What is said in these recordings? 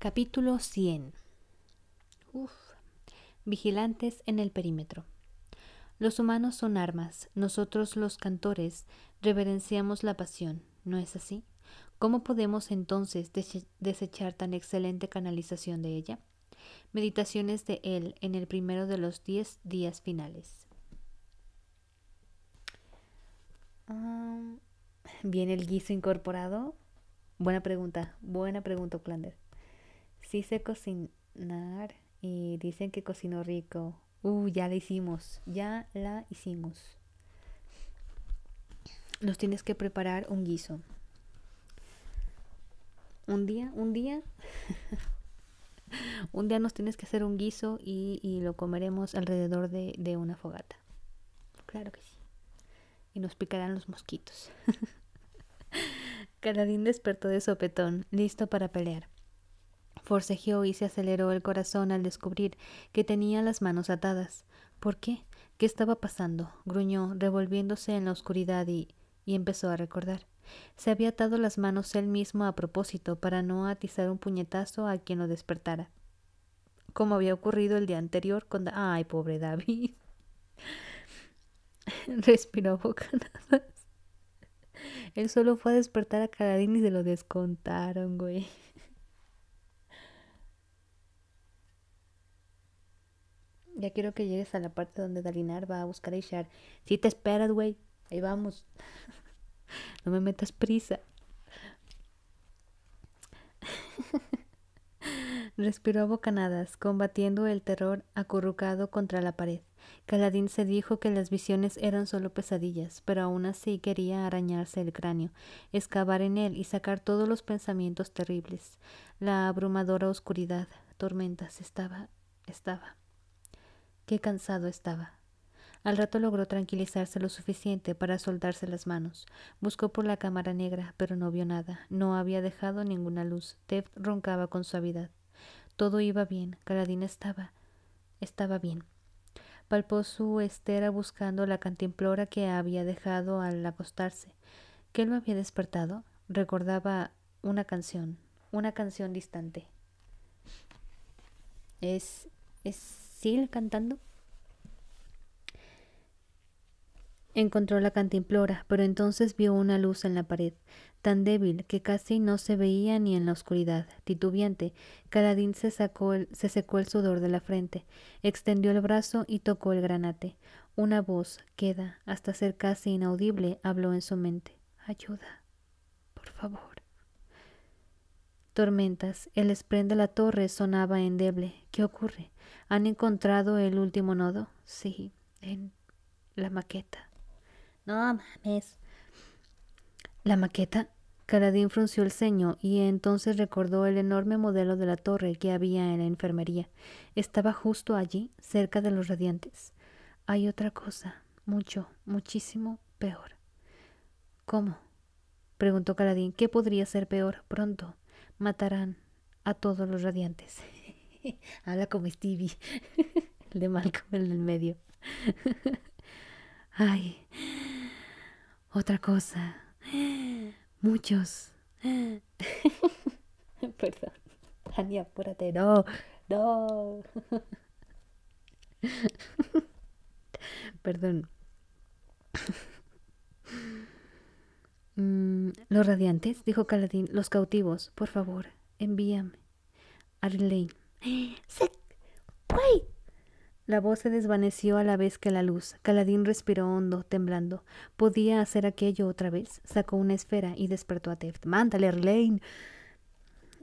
Capítulo 100. Vigilantes en el perímetro. Los humanos son armas, nosotros los cantores reverenciamos la pasión, ¿no es así? ¿Cómo podemos entonces desechar tan excelente canalización de ella? Meditaciones de él en el primero de los diez días finales. Ah, ¿Viene el guiso incorporado? Buena pregunta, buena pregunta, Clander. Sí sé cocinar y dicen que cocino rico. Uh, ya la hicimos, ya la hicimos. Nos tienes que preparar un guiso. Un día, un día, un día nos tienes que hacer un guiso y, lo comeremos alrededor de, una fogata. Claro que sí. Y nos picarán los mosquitos. canadín despertó de sopetón, listo para pelear. Forcejeó y se aceleró el corazón al descubrir que tenía las manos atadas. ¿Por qué? ¿Qué estaba pasando? gruñó, revolviéndose en la oscuridad y. y empezó a recordar. Se había atado las manos él mismo a propósito para no atizar un puñetazo a quien lo despertara. Como había ocurrido el día anterior con. ¡Ay, pobre David! Respiró bocanadas. Él solo fue a despertar a Caladín y se lo descontaron, güey. Ya quiero que llegues a la parte donde Dalinar va a buscar a Ishar. Si te esperas, güey. Ahí vamos. no me metas prisa. Respiró a bocanadas, combatiendo el terror acurrucado contra la pared. Caladín se dijo que las visiones eran solo pesadillas, pero aún así quería arañarse el cráneo, excavar en él y sacar todos los pensamientos terribles. La abrumadora oscuridad, tormentas, estaba, estaba. Qué cansado estaba. Al rato logró tranquilizarse lo suficiente para soltarse las manos. Buscó por la cámara negra, pero no vio nada. No había dejado ninguna luz. Deb roncaba con suavidad. Todo iba bien. Caladín estaba. Estaba bien. Palpó su estera buscando la cantimplora que había dejado al acostarse. ¿Qué lo había despertado? Recordaba una canción, una canción distante. ¿Es. es Sil cantando? Encontró la cantimplora, pero entonces vio una luz en la pared, tan débil que casi no se veía ni en la oscuridad. Titubeante, Caladín se, sacó se secó el sudor de la frente, extendió el brazo y tocó el granate. Una voz, queda, hasta ser casi inaudible, habló en su mente. Ayuda, por favor. Tormentas, el spren de la torre sonaba endeble. ¿Qué ocurre? ¿Han encontrado el último nodo? Sí, en la maqueta. No mames. La maqueta. Caradín frunció el ceño y entonces recordó el enorme modelo de la torre que había en la enfermería. Estaba justo allí, cerca de los radiantes. Hay otra cosa, mucho, muchísimo peor. ¿Cómo? preguntó Caradín. ¿Qué podría ser peor? Pronto matarán a todos los radiantes. Habla como Stevie, el de Malcolm en el medio. Ay, otra cosa. Muchos. Perdón. Tania apúrate. No, no. Perdón. Mm, los radiantes, dijo Caladín. Los cautivos, por favor, envíame. Arlene sí, ¡Güey! La voz se desvaneció a la vez que la luz. Caladín respiró hondo, temblando. ¿Podía hacer aquello otra vez? Sacó una esfera y despertó a Teft. ¡Mándale, Erlane!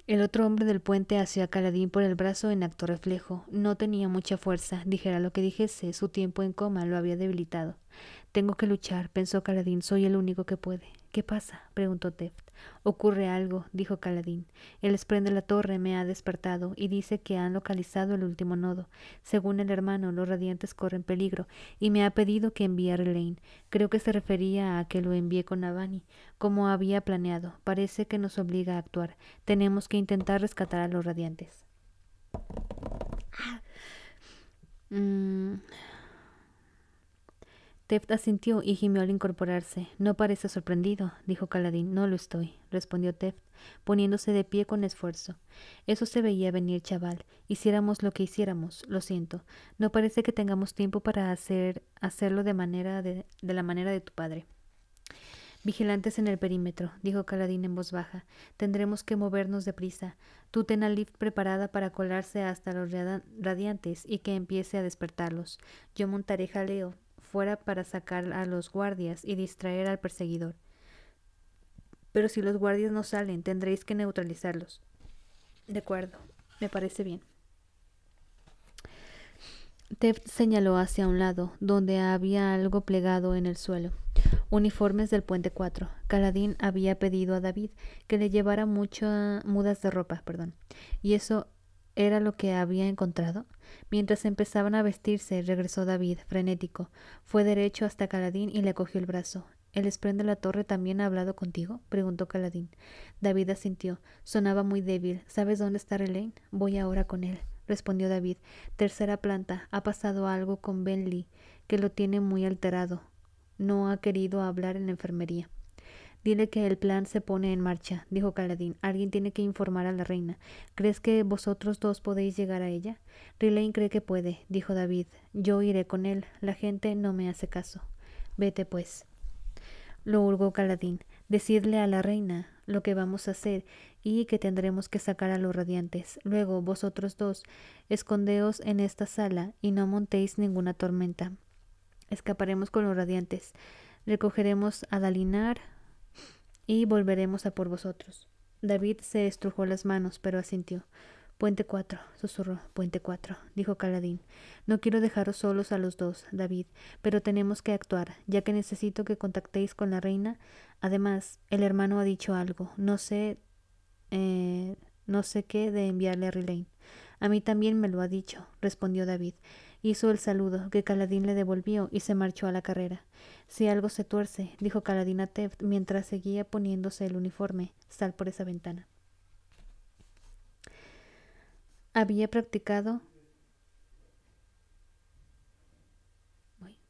El otro hombre del puente hacia a Caladín por el brazo en acto reflejo. No tenía mucha fuerza, dijera lo que dijese, su tiempo en coma lo había debilitado. Tengo que luchar, pensó Caladín, soy el único que puede. ¿Qué pasa? preguntó Teft. Ocurre algo, dijo Caladín. El esprende de la torre me ha despertado y dice que han localizado el último nodo. Según el hermano, los radiantes corren peligro y me ha pedido que envíe a Relaine. Creo que se refería a que lo envié con Avani. como había planeado. Parece que nos obliga a actuar. Tenemos que intentar rescatar a los radiantes. Ah. Mm. Teft asintió y gimió al incorporarse. No parece sorprendido, dijo Caladín. No lo estoy, respondió Teft, poniéndose de pie con esfuerzo. Eso se veía venir, chaval. Hiciéramos lo que hiciéramos, lo siento. No parece que tengamos tiempo para hacer hacerlo de manera de, la manera de tu padre. Vigilantes en el perímetro, dijo Caladín en voz baja. Tendremos que movernos deprisa. Tú ten a lift preparada para colarse hasta los radiantes y que empiece a despertarlos. Yo montaré jaleo fuera para sacar a los guardias y distraer al perseguidor. Pero si los guardias no salen, tendréis que neutralizarlos. De acuerdo, me parece bien. Tev señaló hacia un lado, donde había algo plegado en el suelo. Uniformes del puente 4. Caladín había pedido a David que le llevara muchas mudas de ropa, perdón. Y eso era lo que había encontrado? Mientras empezaban a vestirse, regresó David, frenético. Fue derecho hasta Caladín y le cogió el brazo. ¿El esprende de la torre también ha hablado contigo? preguntó Caladín. David asintió. Sonaba muy débil. ¿Sabes dónde está Relaine? Voy ahora con él, respondió David. Tercera planta. Ha pasado algo con Ben que lo tiene muy alterado. No ha querido hablar en la enfermería. Dile que el plan se pone en marcha, dijo Caladín. Alguien tiene que informar a la reina. ¿Crees que vosotros dos podéis llegar a ella? Rilain cree que puede, dijo David. Yo iré con él. La gente no me hace caso. Vete, pues. Lo hurgó Caladín. Decidle a la reina lo que vamos a hacer y que tendremos que sacar a los radiantes. Luego, vosotros dos, escondeos en esta sala y no montéis ninguna tormenta. Escaparemos con los radiantes. Recogeremos a Dalinar, y volveremos a por vosotros. David se estrujó las manos, pero asintió. Puente cuatro susurró. Puente cuatro dijo Caladín. No quiero dejaros solos a los dos, David, pero tenemos que actuar, ya que necesito que contactéis con la reina. Además, el hermano ha dicho algo. No sé. Eh, no sé qué de enviarle a Rilane. A mí también me lo ha dicho, respondió David. Hizo el saludo que Caladín le devolvió y se marchó a la carrera. Si algo se tuerce, dijo Caladín a Teft mientras seguía poniéndose el uniforme, sal por esa ventana. Había practicado.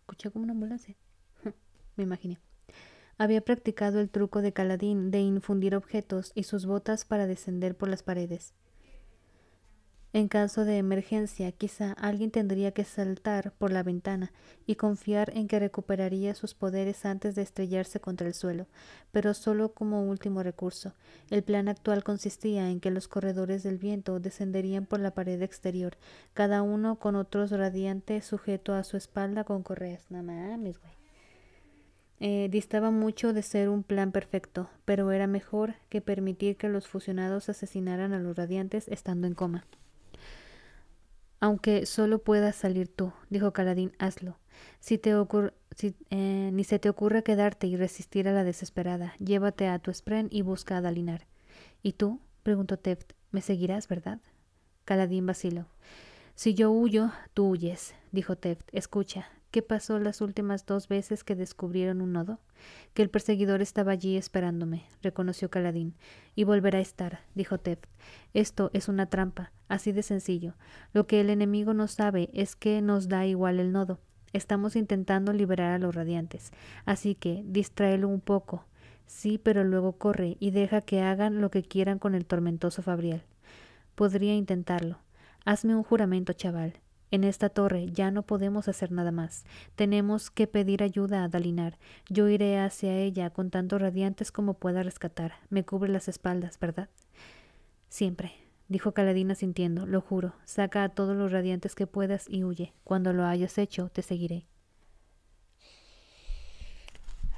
escuché como una ambulancia. Me imaginé. Había practicado el truco de Caladín de infundir objetos y sus botas para descender por las paredes. En caso de emergencia, quizá alguien tendría que saltar por la ventana y confiar en que recuperaría sus poderes antes de estrellarse contra el suelo, pero solo como último recurso. El plan actual consistía en que los corredores del viento descenderían por la pared exterior, cada uno con otros radiantes sujeto a su espalda con correas. güey. Eh, distaba mucho de ser un plan perfecto, pero era mejor que permitir que los fusionados asesinaran a los radiantes estando en coma. Aunque solo puedas salir tú, dijo Caladín, hazlo. Si te ocurre, si, eh, ni se te ocurra quedarte y resistir a la desesperada. Llévate a tu spren y busca a Dalinar. ¿Y tú? preguntó Teft. ¿Me seguirás, verdad? Caladín vaciló. Si yo huyo, tú huyes, dijo Teft. Escucha, ¿Qué pasó las últimas dos veces que descubrieron un nodo? Que el perseguidor estaba allí esperándome, reconoció Caladín. Y volverá a estar, dijo Teft. Esto es una trampa, así de sencillo. Lo que el enemigo no sabe es que nos da igual el nodo. Estamos intentando liberar a los radiantes. Así que distráelo un poco. Sí, pero luego corre y deja que hagan lo que quieran con el tormentoso Fabriel. Podría intentarlo. Hazme un juramento, chaval. En esta torre ya no podemos hacer nada más. Tenemos que pedir ayuda a Dalinar. Yo iré hacia ella con tantos radiantes como pueda rescatar. Me cubre las espaldas, ¿verdad? Siempre, dijo Caladina sintiendo, lo juro. Saca a todos los radiantes que puedas y huye. Cuando lo hayas hecho, te seguiré.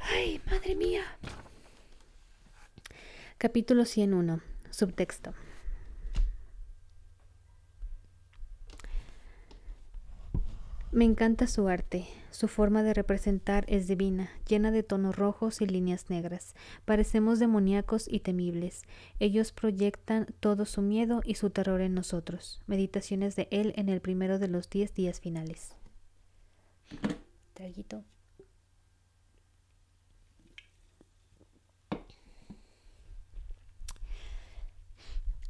¡Ay, madre mía! Capítulo 101. Subtexto. Me encanta su arte. Su forma de representar es divina, llena de tonos rojos y líneas negras. Parecemos demoníacos y temibles. Ellos proyectan todo su miedo y su terror en nosotros. Meditaciones de él en el primero de los diez días finales. Traguito.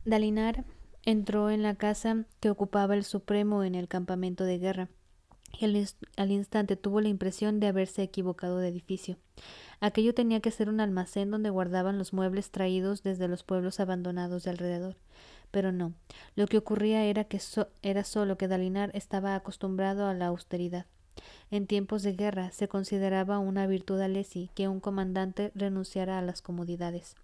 Dalinar entró en la casa que ocupaba el Supremo en el campamento de guerra al, instante tuvo la impresión de haberse equivocado de edificio. Aquello tenía que ser un almacén donde guardaban los muebles traídos desde los pueblos abandonados de alrededor. Pero no, lo que ocurría era que era solo que Dalinar estaba acostumbrado a la austeridad. En tiempos de guerra se consideraba una virtud alesi que un comandante renunciara a las comodidades.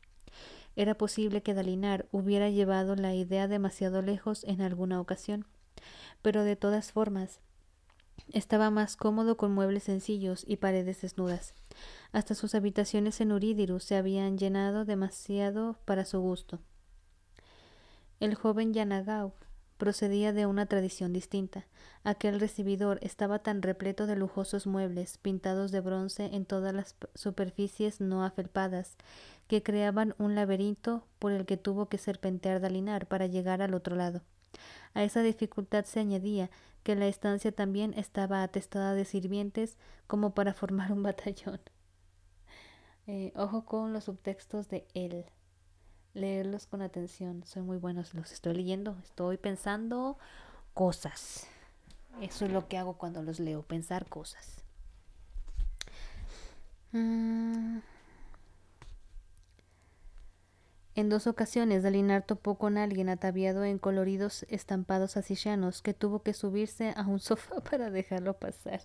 Era posible que Dalinar hubiera llevado la idea demasiado lejos en alguna ocasión, pero de todas formas estaba más cómodo con muebles sencillos y paredes desnudas. Hasta sus habitaciones en Uridiru se habían llenado demasiado para su gusto. El joven Yanagau procedía de una tradición distinta. Aquel recibidor estaba tan repleto de lujosos muebles, pintados de bronce en todas las superficies no afelpadas, que creaban un laberinto por el que tuvo que serpentear Dalinar para llegar al otro lado. A esa dificultad se añadía que la estancia también estaba atestada de sirvientes como para formar un batallón. Eh, ojo con los subtextos de él. Leerlos con atención. Son muy buenos. Los estoy leyendo. Estoy pensando cosas. Eso es lo que hago cuando los leo. Pensar cosas. Mm. En dos ocasiones Dalinar topó con alguien ataviado en coloridos estampados asillanos que tuvo que subirse a un sofá para dejarlo pasar.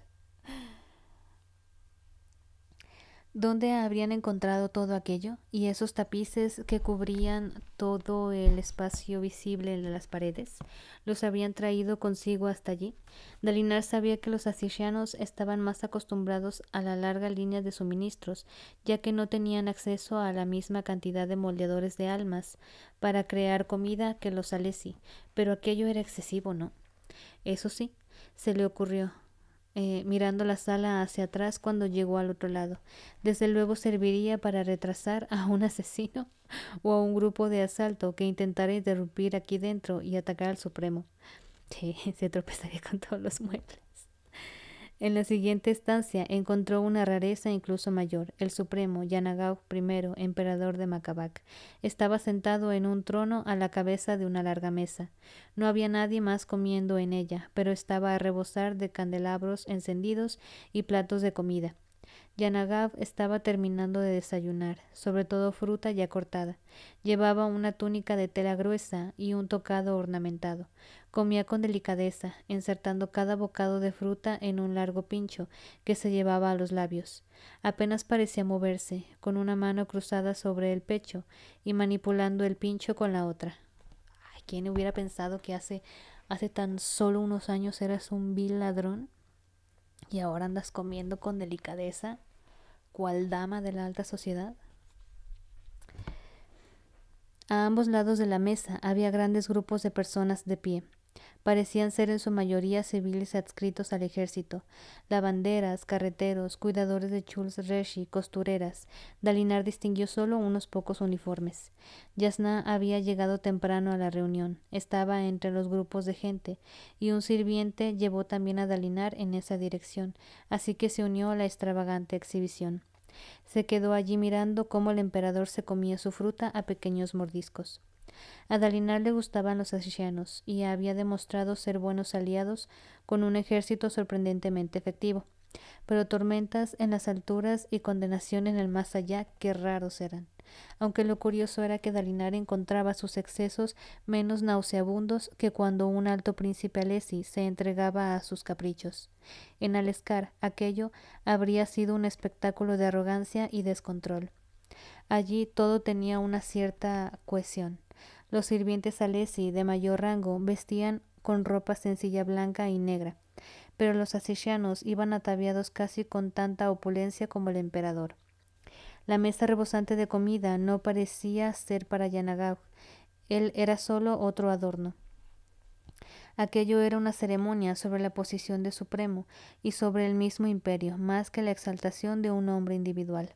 ¿Dónde habrían encontrado todo aquello? ¿Y esos tapices que cubrían todo el espacio visible de las paredes? ¿Los habrían traído consigo hasta allí? Dalinar sabía que los asirianos estaban más acostumbrados a la larga línea de suministros, ya que no tenían acceso a la misma cantidad de moldeadores de almas para crear comida que los alesi, pero aquello era excesivo, ¿no? Eso sí, se le ocurrió, eh, mirando la sala hacia atrás cuando llegó al otro lado. Desde luego serviría para retrasar a un asesino o a un grupo de asalto que intentara interrumpir aquí dentro y atacar al Supremo. Sí, se tropezaría con todos los muebles. En la siguiente estancia encontró una rareza incluso mayor. El supremo Yanagau I, emperador de Macabac, estaba sentado en un trono a la cabeza de una larga mesa. No había nadie más comiendo en ella, pero estaba a rebosar de candelabros encendidos y platos de comida. Yanagav estaba terminando de desayunar, sobre todo fruta ya cortada. Llevaba una túnica de tela gruesa y un tocado ornamentado. Comía con delicadeza, insertando cada bocado de fruta en un largo pincho que se llevaba a los labios. Apenas parecía moverse, con una mano cruzada sobre el pecho y manipulando el pincho con la otra. Ay, ¿quién hubiera pensado que hace hace tan solo unos años eras un vil ladrón? y ahora andas comiendo con delicadeza cual dama de la alta sociedad. A ambos lados de la mesa había grandes grupos de personas de pie, Parecían ser en su mayoría civiles adscritos al ejército, lavanderas, carreteros, cuidadores de chuls reshi, costureras. Dalinar distinguió solo unos pocos uniformes. Yasna había llegado temprano a la reunión, estaba entre los grupos de gente, y un sirviente llevó también a Dalinar en esa dirección, así que se unió a la extravagante exhibición. Se quedó allí mirando cómo el emperador se comía su fruta a pequeños mordiscos. A Dalinar le gustaban los asianos y había demostrado ser buenos aliados con un ejército sorprendentemente efectivo, pero tormentas en las alturas y condenación en el más allá qué raros eran, aunque lo curioso era que Dalinar encontraba sus excesos menos nauseabundos que cuando un alto príncipe Alesi se entregaba a sus caprichos. En Alescar aquello habría sido un espectáculo de arrogancia y descontrol. Allí todo tenía una cierta cohesión los sirvientes Alesi de mayor rango vestían con ropa sencilla blanca y negra, pero los asesianos iban ataviados casi con tanta opulencia como el emperador. La mesa rebosante de comida no parecía ser para Yanagau, él era solo otro adorno. Aquello era una ceremonia sobre la posición de supremo y sobre el mismo imperio, más que la exaltación de un hombre individual.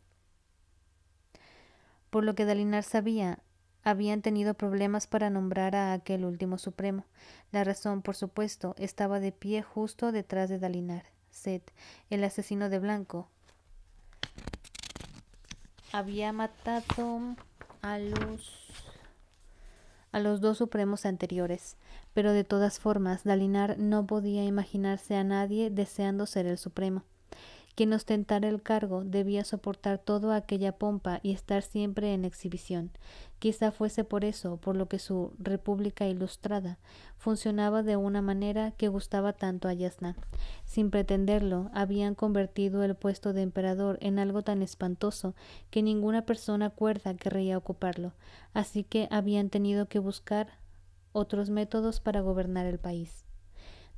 Por lo que Dalinar sabía, habían tenido problemas para nombrar a aquel último supremo. La razón, por supuesto, estaba de pie justo detrás de Dalinar. Set, el asesino de Blanco, había matado a los a los dos supremos anteriores, pero de todas formas Dalinar no podía imaginarse a nadie deseando ser el supremo. Quien ostentara el cargo debía soportar toda aquella pompa y estar siempre en exhibición. Quizá fuese por eso por lo que su República Ilustrada funcionaba de una manera que gustaba tanto a Yasna. Sin pretenderlo, habían convertido el puesto de emperador en algo tan espantoso que ninguna persona cuerda querría ocuparlo, así que habían tenido que buscar otros métodos para gobernar el país.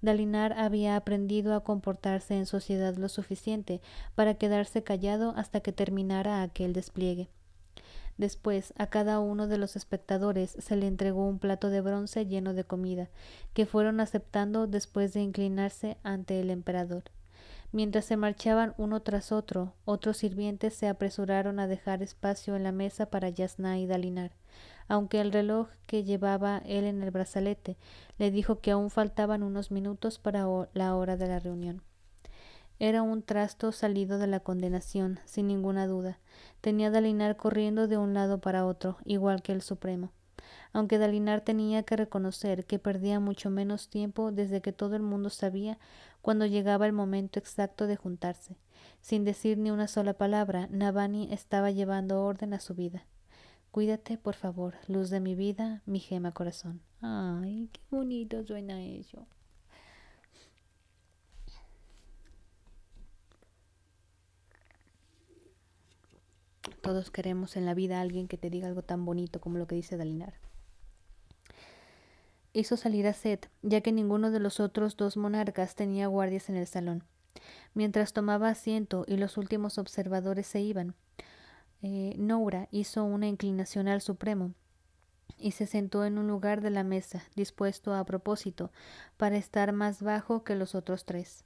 Dalinar había aprendido a comportarse en sociedad lo suficiente para quedarse callado hasta que terminara aquel despliegue. Después, a cada uno de los espectadores se le entregó un plato de bronce lleno de comida, que fueron aceptando después de inclinarse ante el emperador. Mientras se marchaban uno tras otro, otros sirvientes se apresuraron a dejar espacio en la mesa para Yasna y Dalinar aunque el reloj que llevaba él en el brazalete le dijo que aún faltaban unos minutos para la hora de la reunión. Era un trasto salido de la condenación, sin ninguna duda. Tenía Dalinar corriendo de un lado para otro, igual que el Supremo. Aunque Dalinar tenía que reconocer que perdía mucho menos tiempo desde que todo el mundo sabía cuando llegaba el momento exacto de juntarse. Sin decir ni una sola palabra, Navani estaba llevando orden a su vida. Cuídate, por favor, luz de mi vida, mi gema corazón. Ay, qué bonito suena eso. Todos queremos en la vida a alguien que te diga algo tan bonito como lo que dice Dalinar. Hizo salir a Seth, ya que ninguno de los otros dos monarcas tenía guardias en el salón. Mientras tomaba asiento y los últimos observadores se iban, eh, Noura hizo una inclinación al Supremo y se sentó en un lugar de la mesa, dispuesto a propósito, para estar más bajo que los otros tres.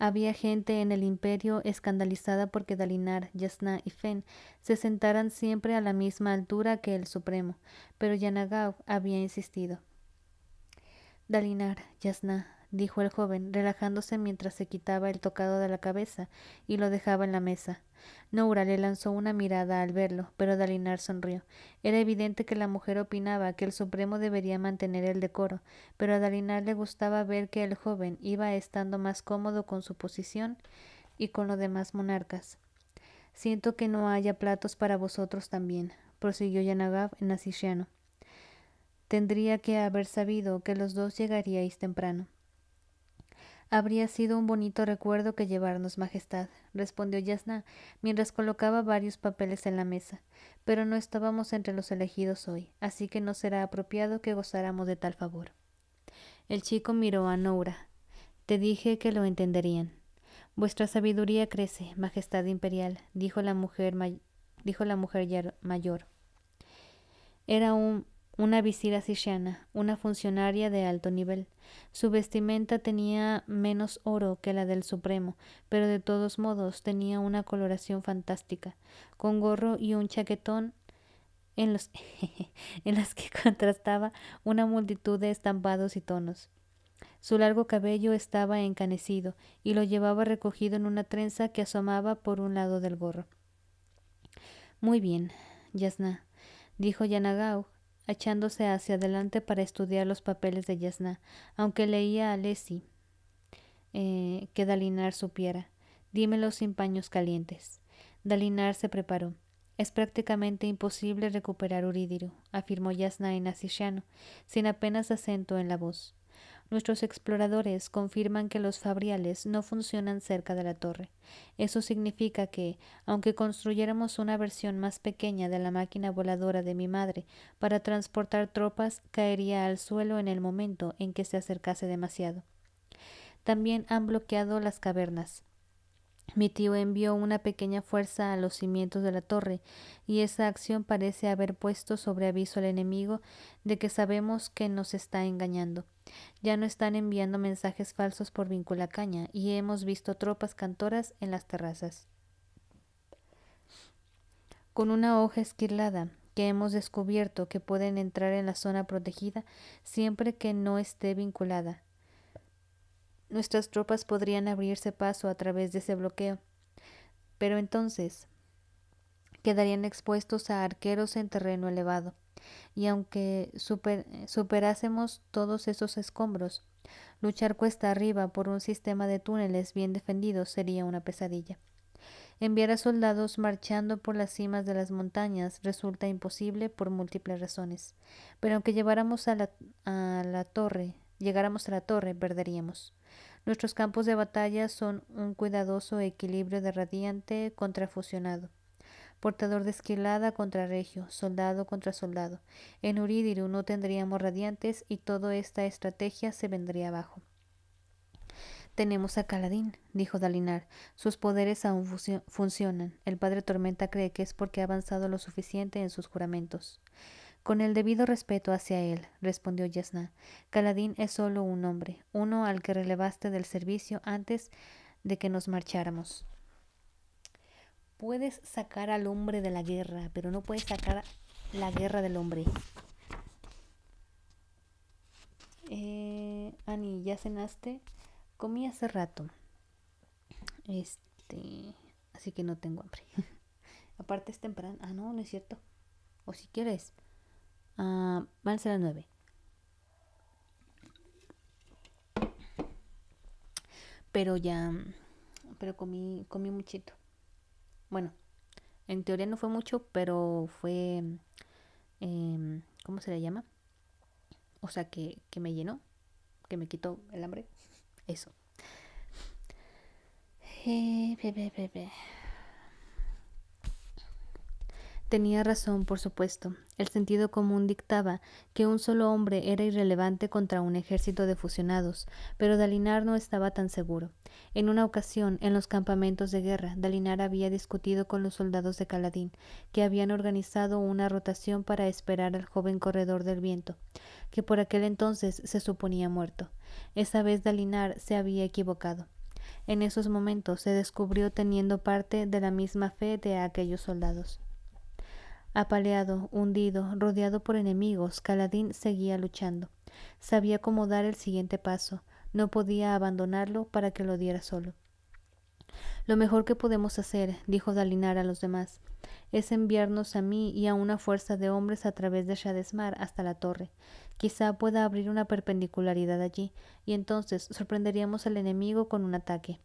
Había gente en el imperio escandalizada porque Dalinar, Yasna y Fen se sentaran siempre a la misma altura que el Supremo, pero Yanagao había insistido. Dalinar, Yasna, dijo el joven, relajándose mientras se quitaba el tocado de la cabeza y lo dejaba en la mesa. Noura le lanzó una mirada al verlo, pero Dalinar sonrió. Era evidente que la mujer opinaba que el Supremo debería mantener el decoro, pero a Dalinar le gustaba ver que el joven iba estando más cómodo con su posición y con los demás monarcas. Siento que no haya platos para vosotros también, prosiguió Yanagav en asisiano. Tendría que haber sabido que los dos llegaríais temprano. Habría sido un bonito recuerdo que llevarnos, Majestad, respondió Yasna, mientras colocaba varios papeles en la mesa, pero no estábamos entre los elegidos hoy, así que no será apropiado que gozáramos de tal favor. El chico miró a Noura. Te dije que lo entenderían. Vuestra sabiduría crece, Majestad Imperial, dijo la mujer, dijo la mujer mayor. Era un una visira sisiana, una funcionaria de alto nivel. Su vestimenta tenía menos oro que la del Supremo, pero de todos modos tenía una coloración fantástica, con gorro y un chaquetón en los en las que contrastaba una multitud de estampados y tonos. Su largo cabello estaba encanecido y lo llevaba recogido en una trenza que asomaba por un lado del gorro. Muy bien, Yasna, dijo Yanagao, echándose hacia adelante para estudiar los papeles de Yasna, aunque leía a Lesi eh, que Dalinar supiera. Dímelo sin paños calientes. Dalinar se preparó. Es prácticamente imposible recuperar Uridiru, afirmó Yasna en asisiano, sin apenas acento en la voz. Nuestros exploradores confirman que los fabriales no funcionan cerca de la torre. Eso significa que, aunque construyéramos una versión más pequeña de la máquina voladora de mi madre para transportar tropas, caería al suelo en el momento en que se acercase demasiado. También han bloqueado las cavernas. Mi tío envió una pequeña fuerza a los cimientos de la torre, y esa acción parece haber puesto sobre aviso al enemigo de que sabemos que nos está engañando. Ya no están enviando mensajes falsos por caña y hemos visto tropas cantoras en las terrazas. Con una hoja esquilada que hemos descubierto que pueden entrar en la zona protegida siempre que no esté vinculada. Nuestras tropas podrían abrirse paso a través de ese bloqueo. Pero entonces quedarían expuestos a arqueros en terreno elevado y aunque eh, superásemos todos esos escombros, luchar cuesta arriba por un sistema de túneles bien defendidos sería una pesadilla. Enviar a soldados marchando por las cimas de las montañas resulta imposible por múltiples razones, pero aunque lleváramos a la torre, llegáramos a la torre, perderíamos. Nuestros campos de batalla son un cuidadoso equilibrio de radiante contrafusionado portador de esquilada contra regio, soldado contra soldado. En Uridiru no tendríamos radiantes y toda esta estrategia se vendría abajo. Tenemos a Caladín, dijo Dalinar. Sus poderes aún funcionan. El padre Tormenta cree que es porque ha avanzado lo suficiente en sus juramentos. Con el debido respeto hacia él, respondió Yasna, Caladín es solo un hombre, uno al que relevaste del servicio antes de que nos marcháramos. Puedes sacar al hombre de la guerra, pero no puedes sacar la guerra del hombre. Eh, Ani, ¿ya cenaste? Comí hace rato. Este, así que no tengo hambre. Aparte es temprano. Ah, no, no es cierto. O si quieres. Ah, van a ser las nueve. Pero ya, pero comí, comí muchito. Bueno, en teoría no fue mucho, pero fue, em, ¿cómo se le llama? O sea, que, que me llenó, que me quitó el hambre. Eso. Eh, Tenía razón, por supuesto. El sentido común dictaba que un solo hombre era irrelevante contra un ejército de fusionados, pero Dalinar no estaba tan seguro. En una ocasión, en los campamentos de guerra, Dalinar había discutido con los soldados de Caladín, que habían organizado una rotación para esperar al joven corredor del viento, que por aquel entonces se suponía muerto. Esa vez Dalinar se había equivocado. En esos momentos se descubrió teniendo parte de la misma fe de aquellos soldados. Apaleado, hundido, rodeado por enemigos, Caladín seguía luchando. Sabía cómo dar el siguiente paso. No podía abandonarlo para que lo diera solo. Lo mejor que podemos hacer, dijo Dalinar a los demás, es enviarnos a mí y a una fuerza de hombres a través de Shadesmar hasta la torre. Quizá pueda abrir una perpendicularidad allí, y entonces sorprenderíamos al enemigo con un ataque.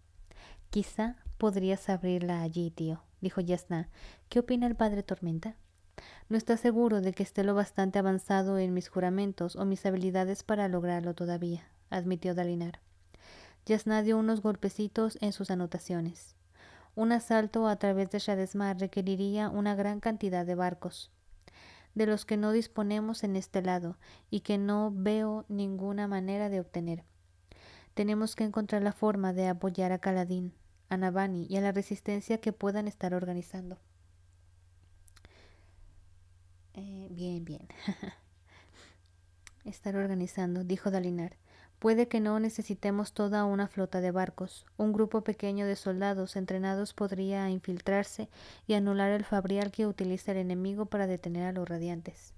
Quizá podrías abrirla allí, tío, dijo Yasna. ¿Qué opina el padre Tormenta? No está seguro de que esté lo bastante avanzado en mis juramentos o mis habilidades para lograrlo todavía, admitió Dalinar. Yasna dio unos golpecitos en sus anotaciones. Un asalto a través de Shadesmar requeriría una gran cantidad de barcos, de los que no disponemos en este lado y que no veo ninguna manera de obtener. Tenemos que encontrar la forma de apoyar a Caladín, a Navani y a la resistencia que puedan estar organizando. Eh, bien, bien. Estar organizando, dijo Dalinar. Puede que no necesitemos toda una flota de barcos. Un grupo pequeño de soldados entrenados podría infiltrarse y anular el fabrial que utiliza el enemigo para detener a los radiantes.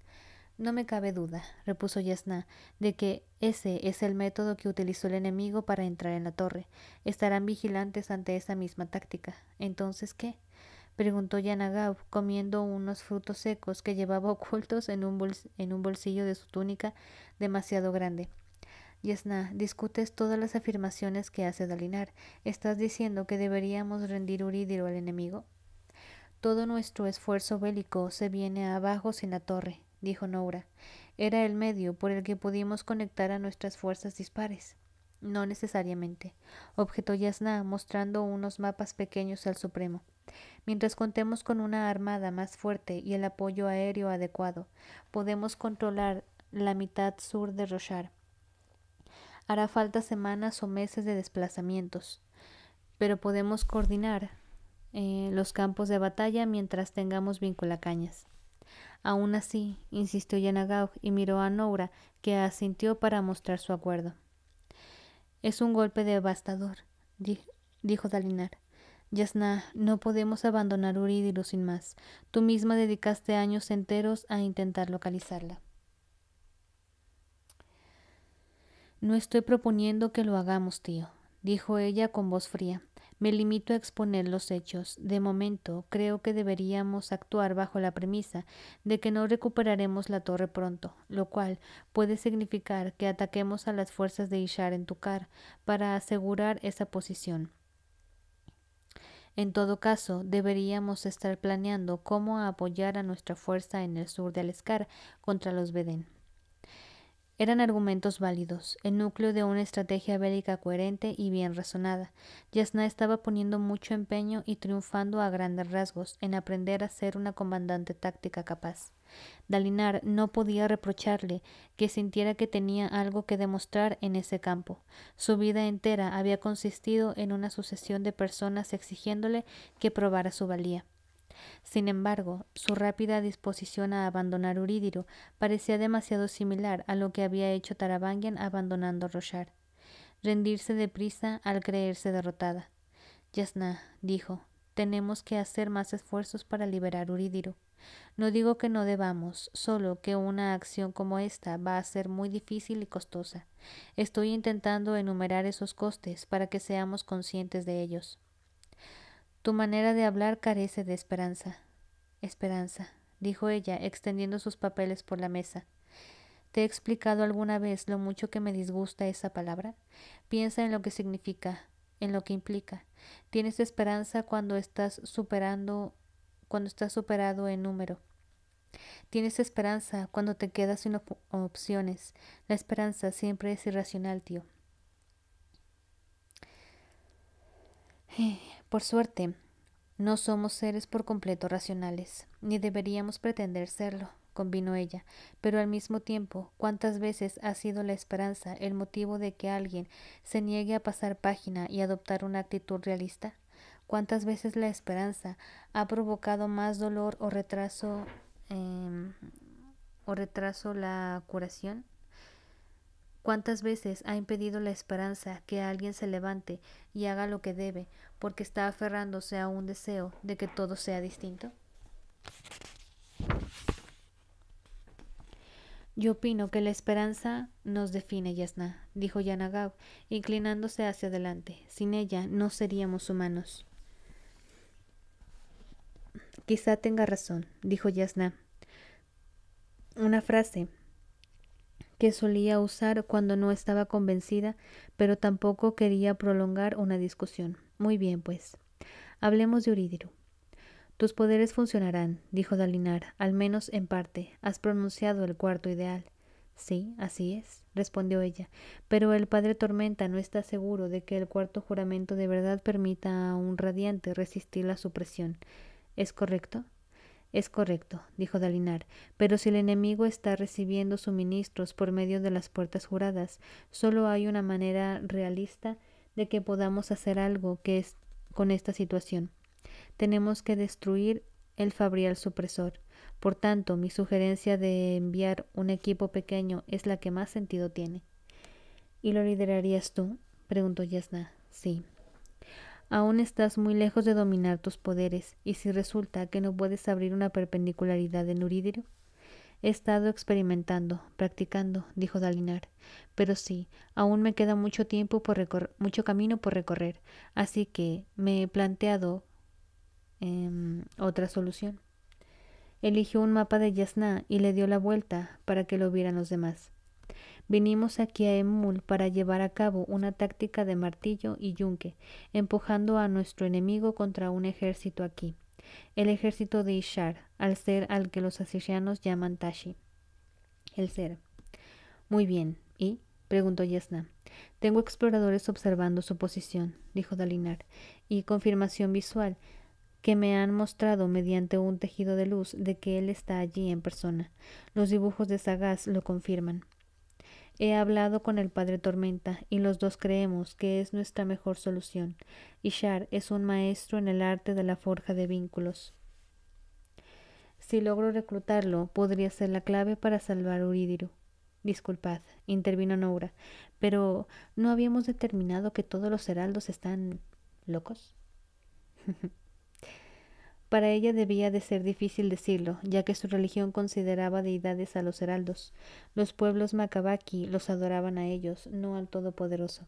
No me cabe duda, repuso Yasna, de que ese es el método que utilizó el enemigo para entrar en la torre. Estarán vigilantes ante esa misma táctica. Entonces, ¿qué? preguntó Yanagab, comiendo unos frutos secos que llevaba ocultos en un, bolsillo de su túnica demasiado grande. Yasna, discutes todas las afirmaciones que hace Dalinar. ¿Estás diciendo que deberíamos rendir Urídiro al enemigo? Todo nuestro esfuerzo bélico se viene abajo sin la torre, dijo Noura. Era el medio por el que pudimos conectar a nuestras fuerzas dispares. No necesariamente, objetó Yasna, mostrando unos mapas pequeños al Supremo. Mientras contemos con una armada más fuerte y el apoyo aéreo adecuado, podemos controlar la mitad sur de Roshar Hará falta semanas o meses de desplazamientos, pero podemos coordinar eh, los campos de batalla mientras tengamos cañas Aún así, insistió Yenagau y miró a Noura, que asintió para mostrar su acuerdo. Es un golpe devastador, dijo Dalinar. Yasna, no podemos abandonar Uridiru sin más. Tú misma dedicaste años enteros a intentar localizarla. No estoy proponiendo que lo hagamos, tío, dijo ella con voz fría. Me limito a exponer los hechos. De momento, creo que deberíamos actuar bajo la premisa de que no recuperaremos la torre pronto, lo cual puede significar que ataquemos a las fuerzas de Ishar en Tukar para asegurar esa posición. En todo caso, deberíamos estar planeando cómo apoyar a nuestra fuerza en el sur de Alescar contra los Bedén. Eran argumentos válidos, el núcleo de una estrategia bélica coherente y bien razonada. Yasna estaba poniendo mucho empeño y triunfando a grandes rasgos en aprender a ser una comandante táctica capaz. Dalinar no podía reprocharle que sintiera que tenía algo que demostrar en ese campo. Su vida entera había consistido en una sucesión de personas exigiéndole que probara su valía. Sin embargo, su rápida disposición a abandonar Urídiro parecía demasiado similar a lo que había hecho Tarabangian abandonando Roshar. Rendirse deprisa al creerse derrotada. Yasna, dijo, tenemos que hacer más esfuerzos para liberar Urídiro. No digo que no debamos, solo que una acción como esta va a ser muy difícil y costosa. Estoy intentando enumerar esos costes para que seamos conscientes de ellos. Tu manera de hablar carece de esperanza. Esperanza, dijo ella, extendiendo sus papeles por la mesa. ¿Te he explicado alguna vez lo mucho que me disgusta esa palabra? Piensa en lo que significa, en lo que implica. Tienes esperanza cuando estás superando cuando estás superado en número. Tienes esperanza cuando te quedas sin opciones. La esperanza siempre es irracional, tío. Por suerte, no somos seres por completo racionales, ni deberíamos pretender serlo, convino ella, pero al mismo tiempo, ¿cuántas veces ha sido la esperanza el motivo de que alguien se niegue a pasar página y adoptar una actitud realista? cuántas veces la esperanza ha provocado más dolor o retraso em, o retraso la curación. ¿Cuántas veces ha impedido la esperanza que alguien se levante y haga lo que debe porque está aferrándose a un deseo de que todo sea distinto? Yo opino que la esperanza nos define, Yasna, dijo Yanagau, inclinándose hacia adelante. Sin ella no seríamos humanos. Quizá tenga razón, dijo Yasna. Una frase que solía usar cuando no estaba convencida, pero tampoco quería prolongar una discusión. Muy bien, pues. Hablemos de Uridiru Tus poderes funcionarán, dijo Dalinar, al menos en parte. Has pronunciado el cuarto ideal. Sí, así es, respondió ella. Pero el padre Tormenta no está seguro de que el cuarto juramento de verdad permita a un radiante resistir la supresión. ¿Es correcto? Es correcto, dijo Dalinar, pero si el enemigo está recibiendo suministros por medio de las puertas juradas, solo hay una manera realista de que podamos hacer algo que es con esta situación. Tenemos que destruir el fabrial supresor. Por tanto, mi sugerencia de enviar un equipo pequeño es la que más sentido tiene. ¿Y lo liderarías tú? preguntó Yasna. Sí, aún estás muy lejos de dominar tus poderes, y si resulta que no puedes abrir una perpendicularidad en Uridrio. He estado experimentando, practicando, dijo Dalinar, pero sí, aún me queda mucho tiempo por mucho camino por recorrer, así que me he planteado em, otra solución. Eligió un mapa de Yasná y le dio la vuelta para que lo vieran los demás. Vinimos aquí a Emul para llevar a cabo una táctica de martillo y yunque, empujando a nuestro enemigo contra un ejército aquí, el ejército de Ishar, al ser al que los asirianos llaman Tashi. El ser. Muy bien, ¿y? preguntó Yesna. Tengo exploradores observando su posición, dijo Dalinar, y confirmación visual que me han mostrado mediante un tejido de luz de que él está allí en persona. Los dibujos de Sagaz lo confirman. He hablado con el padre Tormenta y los dos creemos que es nuestra mejor solución. Ishar es un maestro en el arte de la forja de vínculos. Si logro reclutarlo, podría ser la clave para salvar a Disculpad, intervino Noura, pero ¿no habíamos determinado que todos los heraldos están locos? Para ella debía de ser difícil decirlo, ya que su religión consideraba deidades a los heraldos. Los pueblos Macabaki los adoraban a ellos, no al Todopoderoso.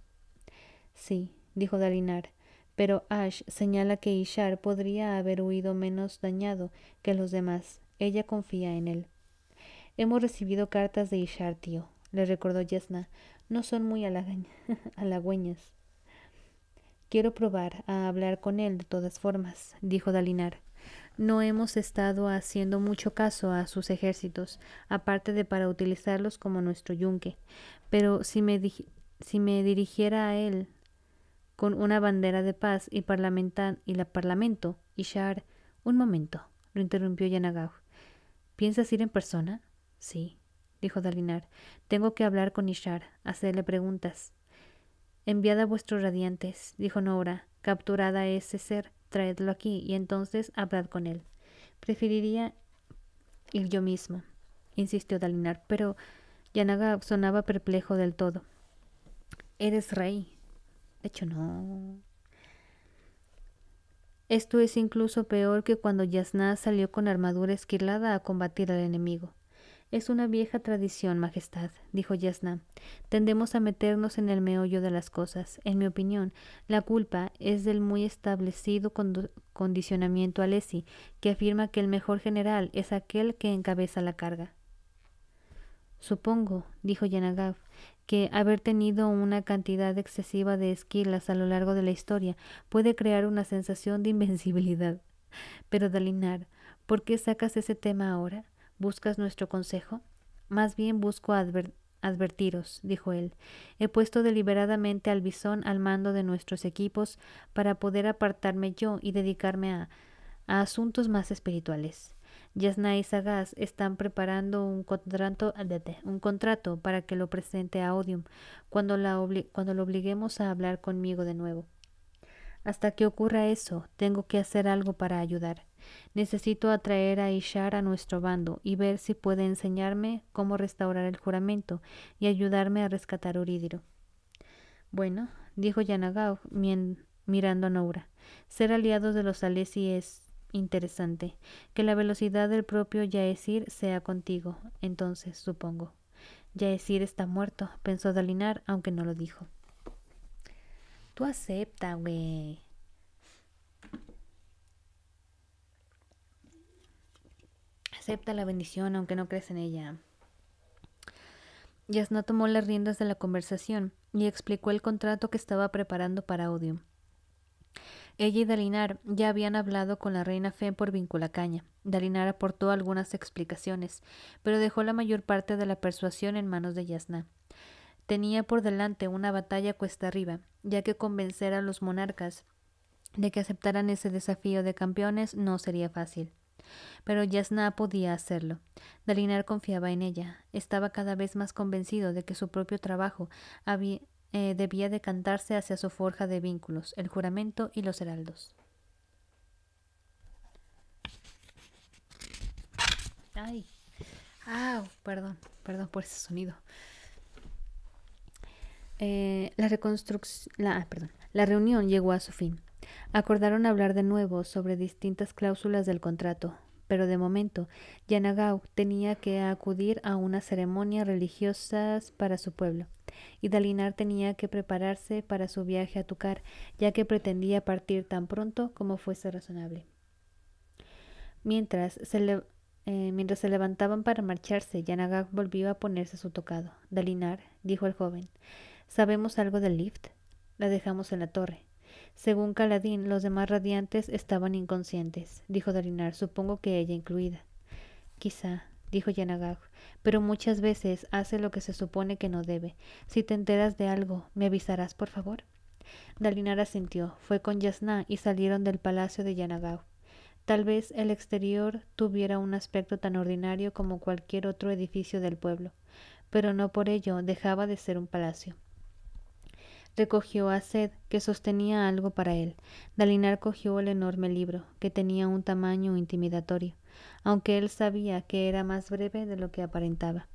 Sí, dijo Dalinar, pero Ash señala que Ishar podría haber huido menos dañado que los demás. Ella confía en él. Hemos recibido cartas de Ishar, tío, le recordó Yesna. No son muy halagüeñas. Quiero probar a hablar con él de todas formas, dijo Dalinar no hemos estado haciendo mucho caso a sus ejércitos, aparte de para utilizarlos como nuestro yunque. Pero si me, si me dirigiera a él con una bandera de paz y, parlamentar y la parlamento, Ishar, un momento, lo interrumpió Yanagau. ¿Piensas ir en persona? Sí, dijo Dalinar. Tengo que hablar con Ishar, hacerle preguntas. Enviada a vuestros radiantes, dijo Nora, capturada ese ser, traedlo aquí y entonces hablad con él. Preferiría ir yo mismo, insistió Dalinar, pero Yanaga sonaba perplejo del todo. Eres rey. De hecho, no. Esto es incluso peor que cuando Yasna salió con armadura esquilada a combatir al enemigo. Es una vieja tradición, Majestad, dijo Yasna. Tendemos a meternos en el meollo de las cosas. En mi opinión, la culpa es del muy establecido condicionamiento alesi, que afirma que el mejor general es aquel que encabeza la carga. Supongo, dijo Yanagaf, que haber tenido una cantidad excesiva de esquilas a lo largo de la historia puede crear una sensación de invencibilidad. Pero Dalinar, ¿por qué sacas ese tema ahora? ¿Buscas nuestro consejo? Más bien busco advertiros, dijo él. He puesto deliberadamente al bisón al mando de nuestros equipos para poder apartarme yo y dedicarme a, asuntos más espirituales. Yasna y Sagaz están preparando un contrato, un contrato para que lo presente a Odium cuando, la cuando lo obliguemos a hablar conmigo de nuevo. Hasta que ocurra eso, tengo que hacer algo para ayudar. Necesito atraer a Ishar a nuestro bando y ver si puede enseñarme cómo restaurar el juramento y ayudarme a rescatar Urídiro. Bueno, dijo Yanagao mirando a Noura. Ser aliado de los Alesi es interesante. Que la velocidad del propio Yaesir sea contigo, entonces, supongo. Yaesir está muerto, pensó Dalinar, aunque no lo dijo. Tú acepta, güey. acepta la bendición aunque no crees en ella. Yasna tomó las riendas de la conversación y explicó el contrato que estaba preparando para Odio. Ella y Dalinar ya habían hablado con la reina Fe por vinculacaña. Dalinar aportó algunas explicaciones, pero dejó la mayor parte de la persuasión en manos de Yasna. Tenía por delante una batalla cuesta arriba, ya que convencer a los monarcas de que aceptaran ese desafío de campeones no sería fácil pero Yasna podía hacerlo. Dalinar confiaba en ella. Estaba cada vez más convencido de que su propio trabajo eh, debía decantarse hacia su forja de vínculos, el juramento y los heraldos. Ay. perdón, perdón por ese sonido. Eh, ah, la reunión llegó a su fin. Acordaron hablar de nuevo sobre distintas cláusulas del contrato, pero de momento Yanagau tenía que acudir a una ceremonia religiosa para su pueblo, y Dalinar tenía que prepararse para su viaje a Tucar, ya que pretendía partir tan pronto como fuese razonable. Mientras se, le, eh, mientras se levantaban para marcharse, Yanagau volvió a ponerse su tocado. Dalinar, dijo el joven, ¿sabemos algo del lift? La dejamos en la torre. Según Caladín, los demás radiantes estaban inconscientes, dijo Dalinar, supongo que ella incluida. Quizá, dijo Yanagau, pero muchas veces hace lo que se supone que no debe. Si te enteras de algo, ¿me avisarás, por favor? Dalinar asintió, fue con Yasna y salieron del palacio de Yanagau. Tal vez el exterior tuviera un aspecto tan ordinario como cualquier otro edificio del pueblo, pero no por ello dejaba de ser un palacio. Recogió a Sed, que sostenía algo para él. Dalinar cogió el enorme libro, que tenía un tamaño intimidatorio, aunque él sabía que era más breve de lo que aparentaba.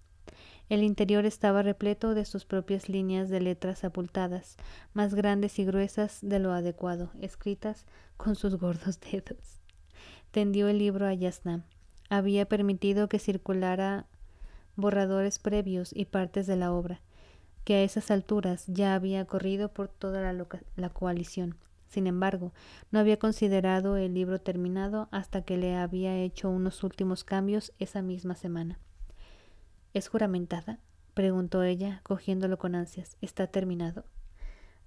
El interior estaba repleto de sus propias líneas de letras apultadas, más grandes y gruesas de lo adecuado, escritas con sus gordos dedos. Tendió el libro a Yasna. Había permitido que circulara borradores previos y partes de la obra, que a esas alturas ya había corrido por toda la, coalición. Sin embargo, no había considerado el libro terminado hasta que le había hecho unos últimos cambios esa misma semana. ¿Es juramentada? preguntó ella, cogiéndolo con ansias. ¿Está terminado?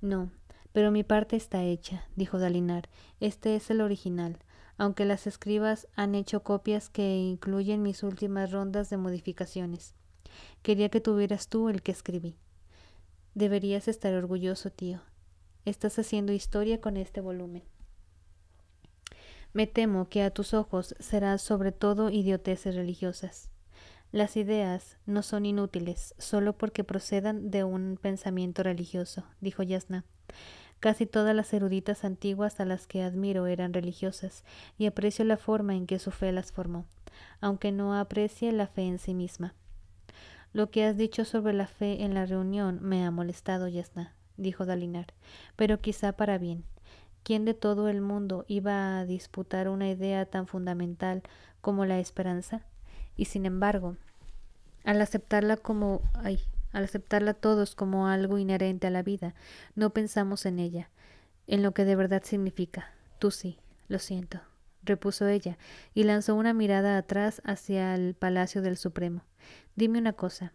No, pero mi parte está hecha, dijo Dalinar. Este es el original, aunque las escribas han hecho copias que incluyen mis últimas rondas de modificaciones. Quería que tuvieras tú el que escribí. Deberías estar orgulloso, tío. Estás haciendo historia con este volumen. Me temo que a tus ojos serán sobre todo idioteces religiosas. Las ideas no son inútiles solo porque procedan de un pensamiento religioso, dijo Yasna. Casi todas las eruditas antiguas a las que admiro eran religiosas, y aprecio la forma en que su fe las formó, aunque no aprecie la fe en sí misma. Lo que has dicho sobre la fe en la reunión me ha molestado, está, dijo Dalinar, pero quizá para bien. ¿Quién de todo el mundo iba a disputar una idea tan fundamental como la esperanza? Y sin embargo, al aceptarla como ay, al aceptarla todos como algo inherente a la vida, no pensamos en ella, en lo que de verdad significa. Tú sí, lo siento repuso ella, y lanzó una mirada atrás hacia el Palacio del Supremo. Dime una cosa.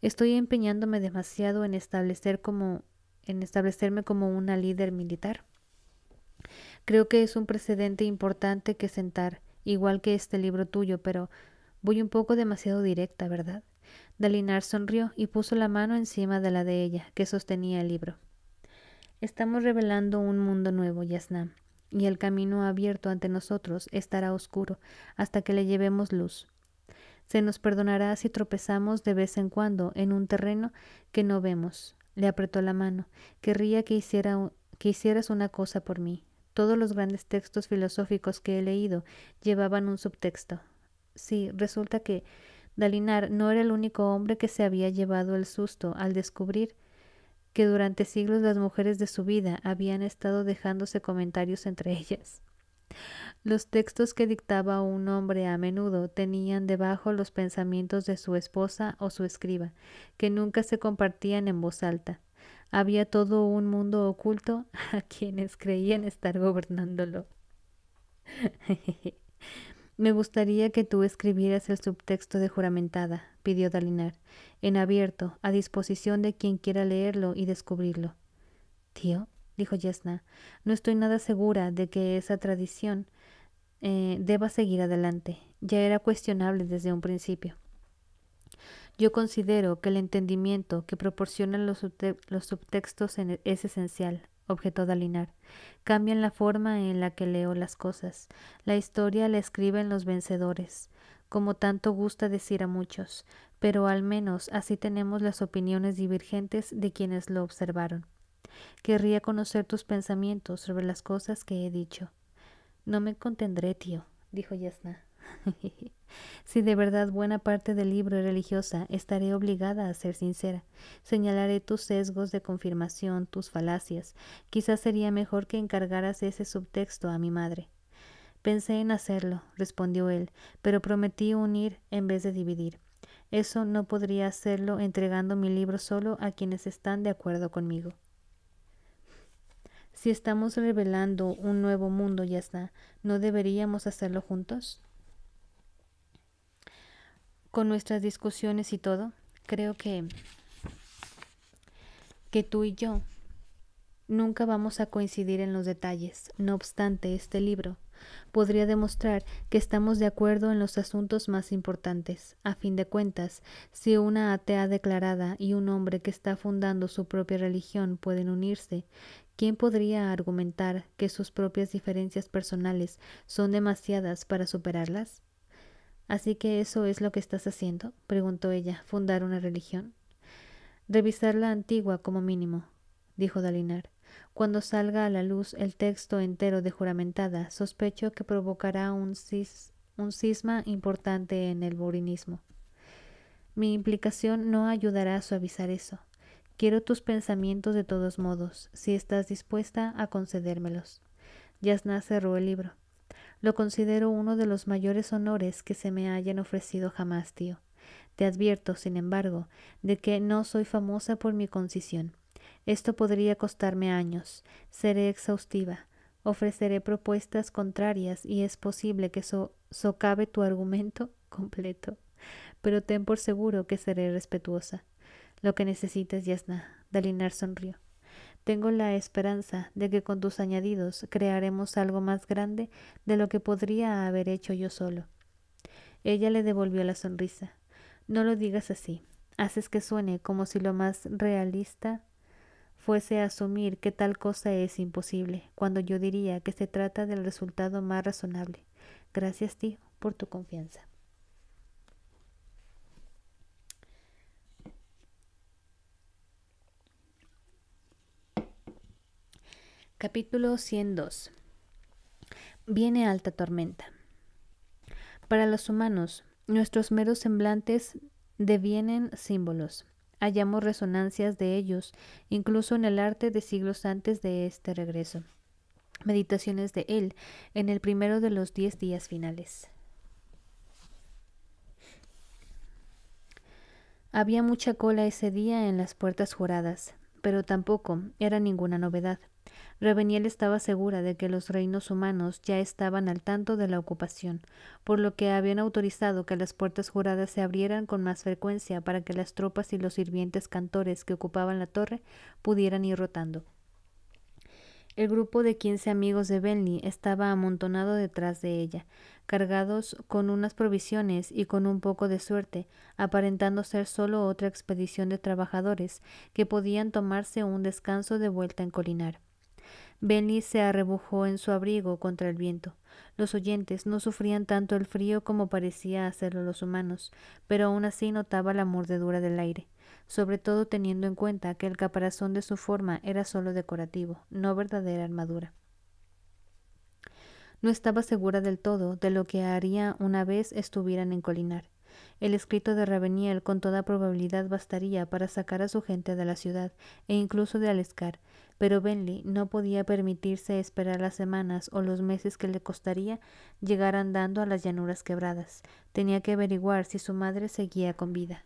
Estoy empeñándome demasiado en establecer como en establecerme como una líder militar. Creo que es un precedente importante que sentar, igual que este libro tuyo, pero voy un poco demasiado directa, ¿verdad? Dalinar sonrió y puso la mano encima de la de ella, que sostenía el libro. Estamos revelando un mundo nuevo, Yasnam y el camino abierto ante nosotros estará oscuro hasta que le llevemos luz. Se nos perdonará si tropezamos de vez en cuando en un terreno que no vemos. Le apretó la mano. Querría que, hiciera, que hicieras una cosa por mí. Todos los grandes textos filosóficos que he leído llevaban un subtexto. Sí, resulta que Dalinar no era el único hombre que se había llevado el susto al descubrir que durante siglos las mujeres de su vida habían estado dejándose comentarios entre ellas. Los textos que dictaba un hombre a menudo tenían debajo los pensamientos de su esposa o su escriba, que nunca se compartían en voz alta. Había todo un mundo oculto a quienes creían estar gobernándolo. Me gustaría que tú escribieras el subtexto de juramentada, pidió Dalinar, en abierto, a disposición de quien quiera leerlo y descubrirlo. Tío, dijo Yesna, no estoy nada segura de que esa tradición eh, deba seguir adelante. Ya era cuestionable desde un principio. Yo considero que el entendimiento que proporcionan los subtextos e-, es esencial, objetó Dalinar. Cambian la forma en la que leo las cosas. La historia la escriben los vencedores, como tanto gusta decir a muchos, pero al menos así tenemos las opiniones divergentes de quienes lo observaron. Querría conocer tus pensamientos sobre las cosas que he dicho. No me contendré, tío, dijo Yasna si de verdad buena parte del libro es religiosa, estaré obligada a ser sincera. Señalaré tus sesgos de confirmación, tus falacias. Quizás sería mejor que encargaras ese subtexto a mi madre. Pensé en hacerlo, respondió él, pero prometí unir en vez de dividir. Eso no podría hacerlo entregando mi libro solo a quienes están de acuerdo conmigo. Si estamos revelando un nuevo mundo, ya está, ¿no deberíamos hacerlo juntos? con nuestras discusiones y todo, creo que, que tú y yo nunca vamos a coincidir en los detalles. No obstante, este libro podría demostrar que estamos de acuerdo en los asuntos más importantes. A fin de cuentas, si una atea declarada y un hombre que está fundando su propia religión pueden unirse, ¿quién podría argumentar que sus propias diferencias personales son demasiadas para superarlas? Así que eso es lo que estás haciendo, preguntó ella, fundar una religión. Revisar la antigua como mínimo, dijo Dalinar. Cuando salga a la luz el texto entero de juramentada, sospecho que provocará un, un cisma importante en el borinismo. Mi implicación no ayudará a suavizar eso. Quiero tus pensamientos de todos modos, si estás dispuesta a concedérmelos. Yasna cerró el libro. Lo considero uno de los mayores honores que se me hayan ofrecido jamás, tío. Te advierto, sin embargo, de que no soy famosa por mi concisión. Esto podría costarme años. Seré exhaustiva. Ofreceré propuestas contrarias y es posible que so socave tu argumento completo. Pero ten por seguro que seré respetuosa. Lo que necesitas, Yasna. Dalinar sonrió. Tengo la esperanza de que con tus añadidos crearemos algo más grande de lo que podría haber hecho yo solo. Ella le devolvió la sonrisa. No lo digas así. Haces que suene como si lo más realista fuese asumir que tal cosa es imposible, cuando yo diría que se trata del resultado más razonable. Gracias, tío, por tu confianza. Capítulo 102. Viene alta tormenta. Para los humanos, nuestros meros semblantes devienen símbolos. Hallamos resonancias de ellos, incluso en el arte de siglos antes de este regreso. Meditaciones de él en el primero de los diez días finales. Había mucha cola ese día en las puertas juradas, pero tampoco era ninguna novedad. Reveniel estaba segura de que los reinos humanos ya estaban al tanto de la ocupación, por lo que habían autorizado que las puertas juradas se abrieran con más frecuencia para que las tropas y los sirvientes cantores que ocupaban la torre pudieran ir rotando. El grupo de quince amigos de Benly estaba amontonado detrás de ella, cargados con unas provisiones y con un poco de suerte, aparentando ser solo otra expedición de trabajadores que podían tomarse un descanso de vuelta en Colinar. Benny se arrebujó en su abrigo contra el viento. Los oyentes no sufrían tanto el frío como parecía hacerlo los humanos, pero aún así notaba la mordedura del aire, sobre todo teniendo en cuenta que el caparazón de su forma era solo decorativo, no verdadera armadura. No estaba segura del todo de lo que haría una vez estuvieran en Colinar. El escrito de Raveniel con toda probabilidad bastaría para sacar a su gente de la ciudad e incluso de Alescar, pero Benley no podía permitirse esperar las semanas o los meses que le costaría llegar andando a las llanuras quebradas. Tenía que averiguar si su madre seguía con vida.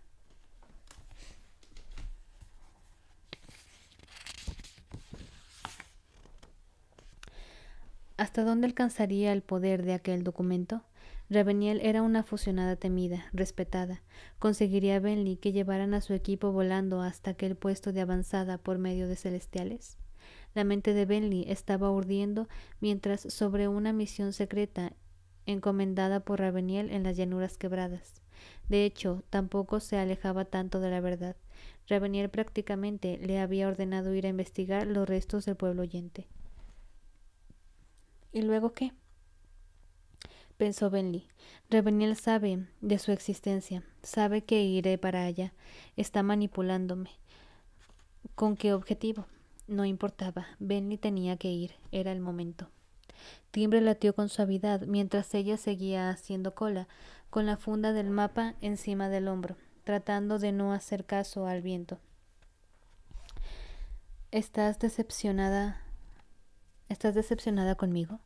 ¿Hasta dónde alcanzaría el poder de aquel documento? reveniel era una fusionada temida, respetada. ¿Conseguiría Benley que llevaran a su equipo volando hasta aquel puesto de avanzada por medio de celestiales? La mente de Benley estaba urdiendo mientras sobre una misión secreta encomendada por Raveniel en las llanuras quebradas. De hecho, tampoco se alejaba tanto de la verdad. Raveniel prácticamente le había ordenado ir a investigar los restos del pueblo oyente. ¿Y luego qué? pensó Benly. Raveniel sabe de su existencia, sabe que iré para allá, está manipulándome. ¿Con qué objetivo? No importaba, Benley tenía que ir, era el momento. Timbre latió con suavidad mientras ella seguía haciendo cola, con la funda del mapa encima del hombro, tratando de no hacer caso al viento. ¿Estás decepcionada? ¿Estás decepcionada conmigo?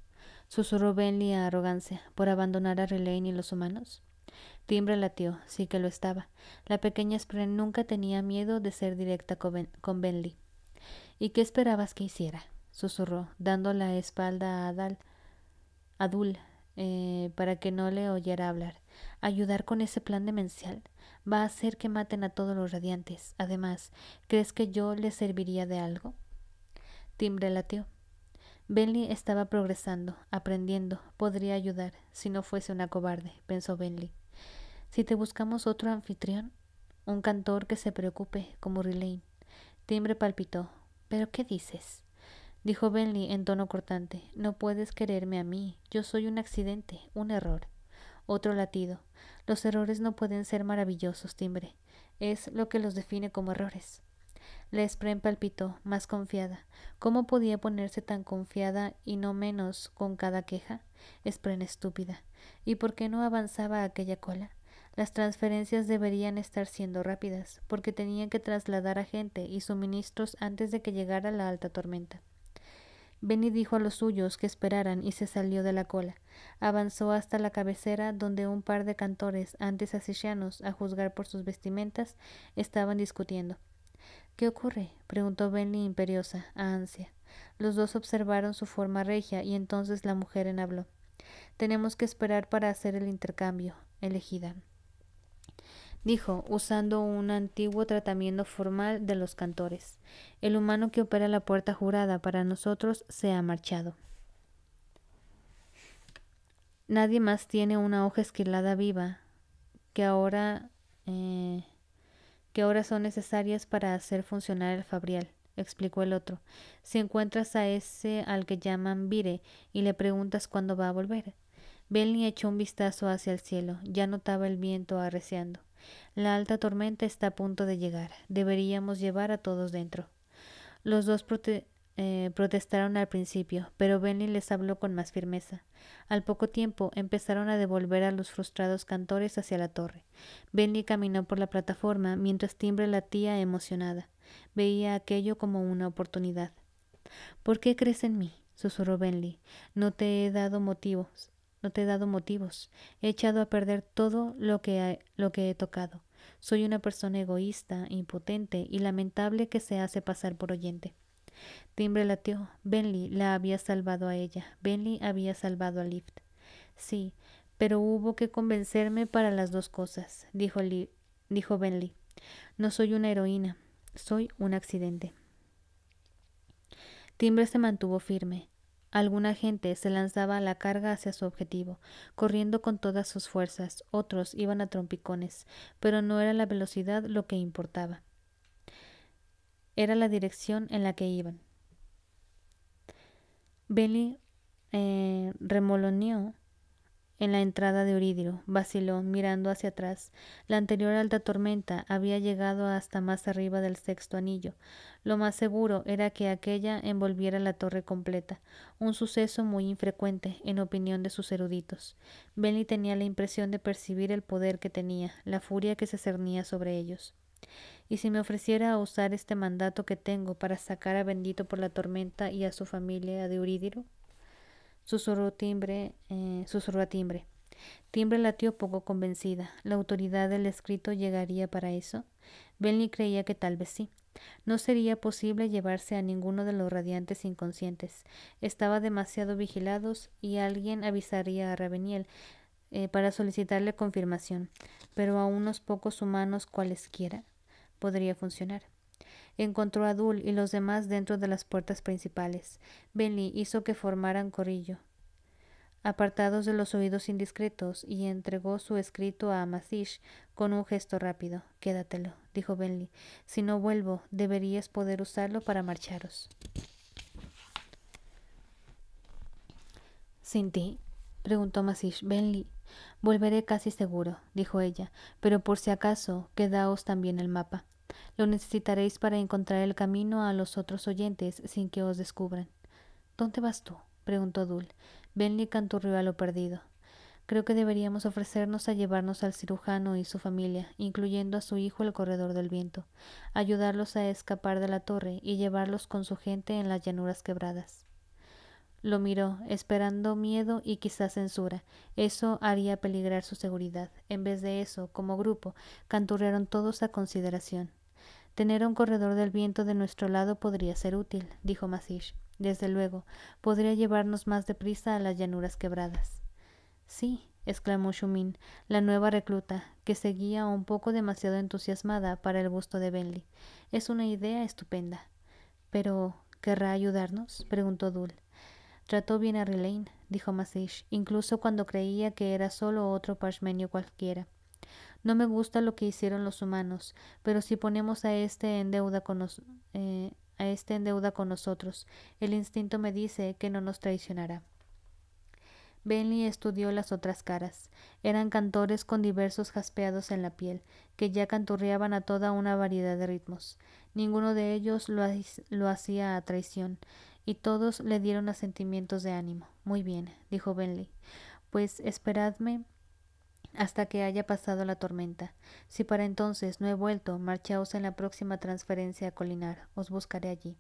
Susurró Benly a arrogancia por abandonar a Relaine y los humanos. Timbre latió, sí que lo estaba. La pequeña Spren nunca tenía miedo de ser directa con, ben ¿Y qué esperabas que hiciera? susurró, dando la espalda a Adal, Adul, eh, para que no le oyera hablar. Ayudar con ese plan demencial va a hacer que maten a todos los radiantes. Además, ¿crees que yo le serviría de algo? Timbre latió. —Benley estaba progresando, aprendiendo, podría ayudar, si no fuese una cobarde, pensó Benley. Si te buscamos otro anfitrión, un cantor que se preocupe, como rilain Timbre palpitó, ¿Pero qué dices? dijo Bentley en tono cortante. No puedes quererme a mí. Yo soy un accidente, un error. Otro latido. Los errores no pueden ser maravillosos, timbre. Es lo que los define como errores. Lesprem palpitó, más confiada. ¿Cómo podía ponerse tan confiada y no menos con cada queja? Spren estúpida. ¿Y por qué no avanzaba aquella cola? Las transferencias deberían estar siendo rápidas, porque tenían que trasladar a gente y suministros antes de que llegara la alta tormenta. Benny dijo a los suyos que esperaran y se salió de la cola. Avanzó hasta la cabecera donde un par de cantores, antes asesianos, a juzgar por sus vestimentas, estaban discutiendo. ¿Qué ocurre? preguntó Benny imperiosa, a ansia. Los dos observaron su forma regia y entonces la mujer en habló. Tenemos que esperar para hacer el intercambio, elegida dijo, usando un antiguo tratamiento formal de los cantores. El humano que opera la puerta jurada para nosotros se ha marchado. Nadie más tiene una hoja esquilada viva que ahora eh, que ahora son necesarias para hacer funcionar el fabrial, explicó el otro. Si encuentras a ese al que llaman Vire y le preguntas cuándo va a volver. Belny echó un vistazo hacia el cielo, ya notaba el viento arreciando. La alta tormenta está a punto de llegar. Deberíamos llevar a todos dentro. Los dos eh, protestaron al principio, pero Benley les habló con más firmeza. Al poco tiempo empezaron a devolver a los frustrados cantores hacia la torre. Benley caminó por la plataforma mientras Timbre latía emocionada. Veía aquello como una oportunidad. ¿Por qué crees en mí? susurró Benley. No te he dado motivos no te he dado motivos, he echado a perder todo lo que, lo que he tocado. Soy una persona egoísta, impotente y lamentable que se hace pasar por oyente. Timbre latió. Benly la había salvado a ella. Benly había salvado a Lift. Sí, pero hubo que convencerme para las dos cosas, dijo, Benly dijo No soy una heroína, soy un accidente. Timbre se mantuvo firme. Alguna gente se lanzaba a la carga hacia su objetivo, corriendo con todas sus fuerzas, otros iban a trompicones, pero no era la velocidad lo que importaba. Era la dirección en la que iban. Belly eh, remoloneó en la entrada de Oridio, vaciló, mirando hacia atrás. La anterior alta tormenta había llegado hasta más arriba del sexto anillo. Lo más seguro era que aquella envolviera la torre completa, un suceso muy infrecuente, en opinión de sus eruditos. Benny tenía la impresión de percibir el poder que tenía, la furia que se cernía sobre ellos. Y si me ofreciera a usar este mandato que tengo para sacar a Bendito por la tormenta y a su familia de Eurídiro, Susurró timbre, eh, susurró timbre. Timbre latió poco convencida. ¿La autoridad del escrito llegaría para eso? Benny creía que tal vez sí. No sería posible llevarse a ninguno de los radiantes inconscientes. Estaba demasiado vigilados y alguien avisaría a Raveniel eh, para solicitarle confirmación. Pero a unos pocos humanos cualesquiera podría funcionar. Encontró a Dul y los demás dentro de las puertas principales. Benly hizo que formaran corrillo, apartados de los oídos indiscretos, y entregó su escrito a Masish con un gesto rápido. Quédatelo, dijo Benly. Si no vuelvo, deberías poder usarlo para marcharos. Sin ti, preguntó Masish. Benly, volveré casi seguro, dijo ella, pero por si acaso, quedaos también el mapa. Lo necesitaréis para encontrar el camino a los otros oyentes sin que os descubran. ¿Dónde vas tú? preguntó Dul. Benley canturrió a lo perdido. Creo que deberíamos ofrecernos a llevarnos al cirujano y su familia, incluyendo a su hijo el corredor del viento, ayudarlos a escapar de la torre y llevarlos con su gente en las llanuras quebradas. Lo miró, esperando miedo y quizás censura. Eso haría peligrar su seguridad. En vez de eso, como grupo, canturrieron todos a consideración. Tener un corredor del viento de nuestro lado podría ser útil, dijo Masish. Desde luego, podría llevarnos más deprisa a las llanuras quebradas. Sí, exclamó Shumin, la nueva recluta, que seguía un poco demasiado entusiasmada para el gusto de Benly. Es una idea estupenda. Pero ¿querrá ayudarnos? preguntó Dul. Trató bien a Relaine, dijo Masish, incluso cuando creía que era solo otro parchmenio cualquiera. No me gusta lo que hicieron los humanos, pero si ponemos a este en deuda con eh, a este con nosotros, el instinto me dice que no nos traicionará. Bentley estudió las otras caras. Eran cantores con diversos jaspeados en la piel, que ya canturreaban a toda una variedad de ritmos. Ninguno de ellos lo, lo hacía a traición, y todos le dieron asentimientos de ánimo. Muy bien, dijo Benley. Pues esperadme hasta que haya pasado la tormenta. Si para entonces no he vuelto, marchaos en la próxima transferencia a Colinar, os buscaré allí.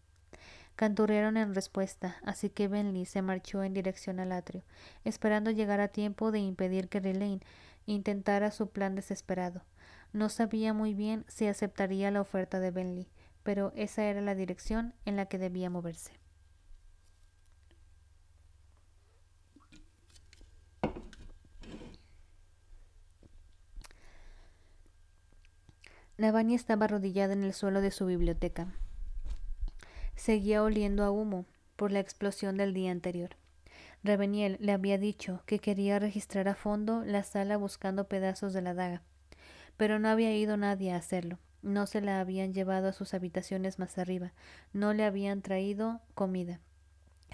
Canturrearon en respuesta, así que Benley se marchó en dirección al atrio, esperando llegar a tiempo de impedir que Relaine intentara su plan desesperado. No sabía muy bien si aceptaría la oferta de Benley, pero esa era la dirección en la que debía moverse. Navani estaba arrodillada en el suelo de su biblioteca. Seguía oliendo a humo por la explosión del día anterior. Reveniel le había dicho que quería registrar a fondo la sala buscando pedazos de la daga, pero no había ido nadie a hacerlo. No se la habían llevado a sus habitaciones más arriba, no le habían traído comida.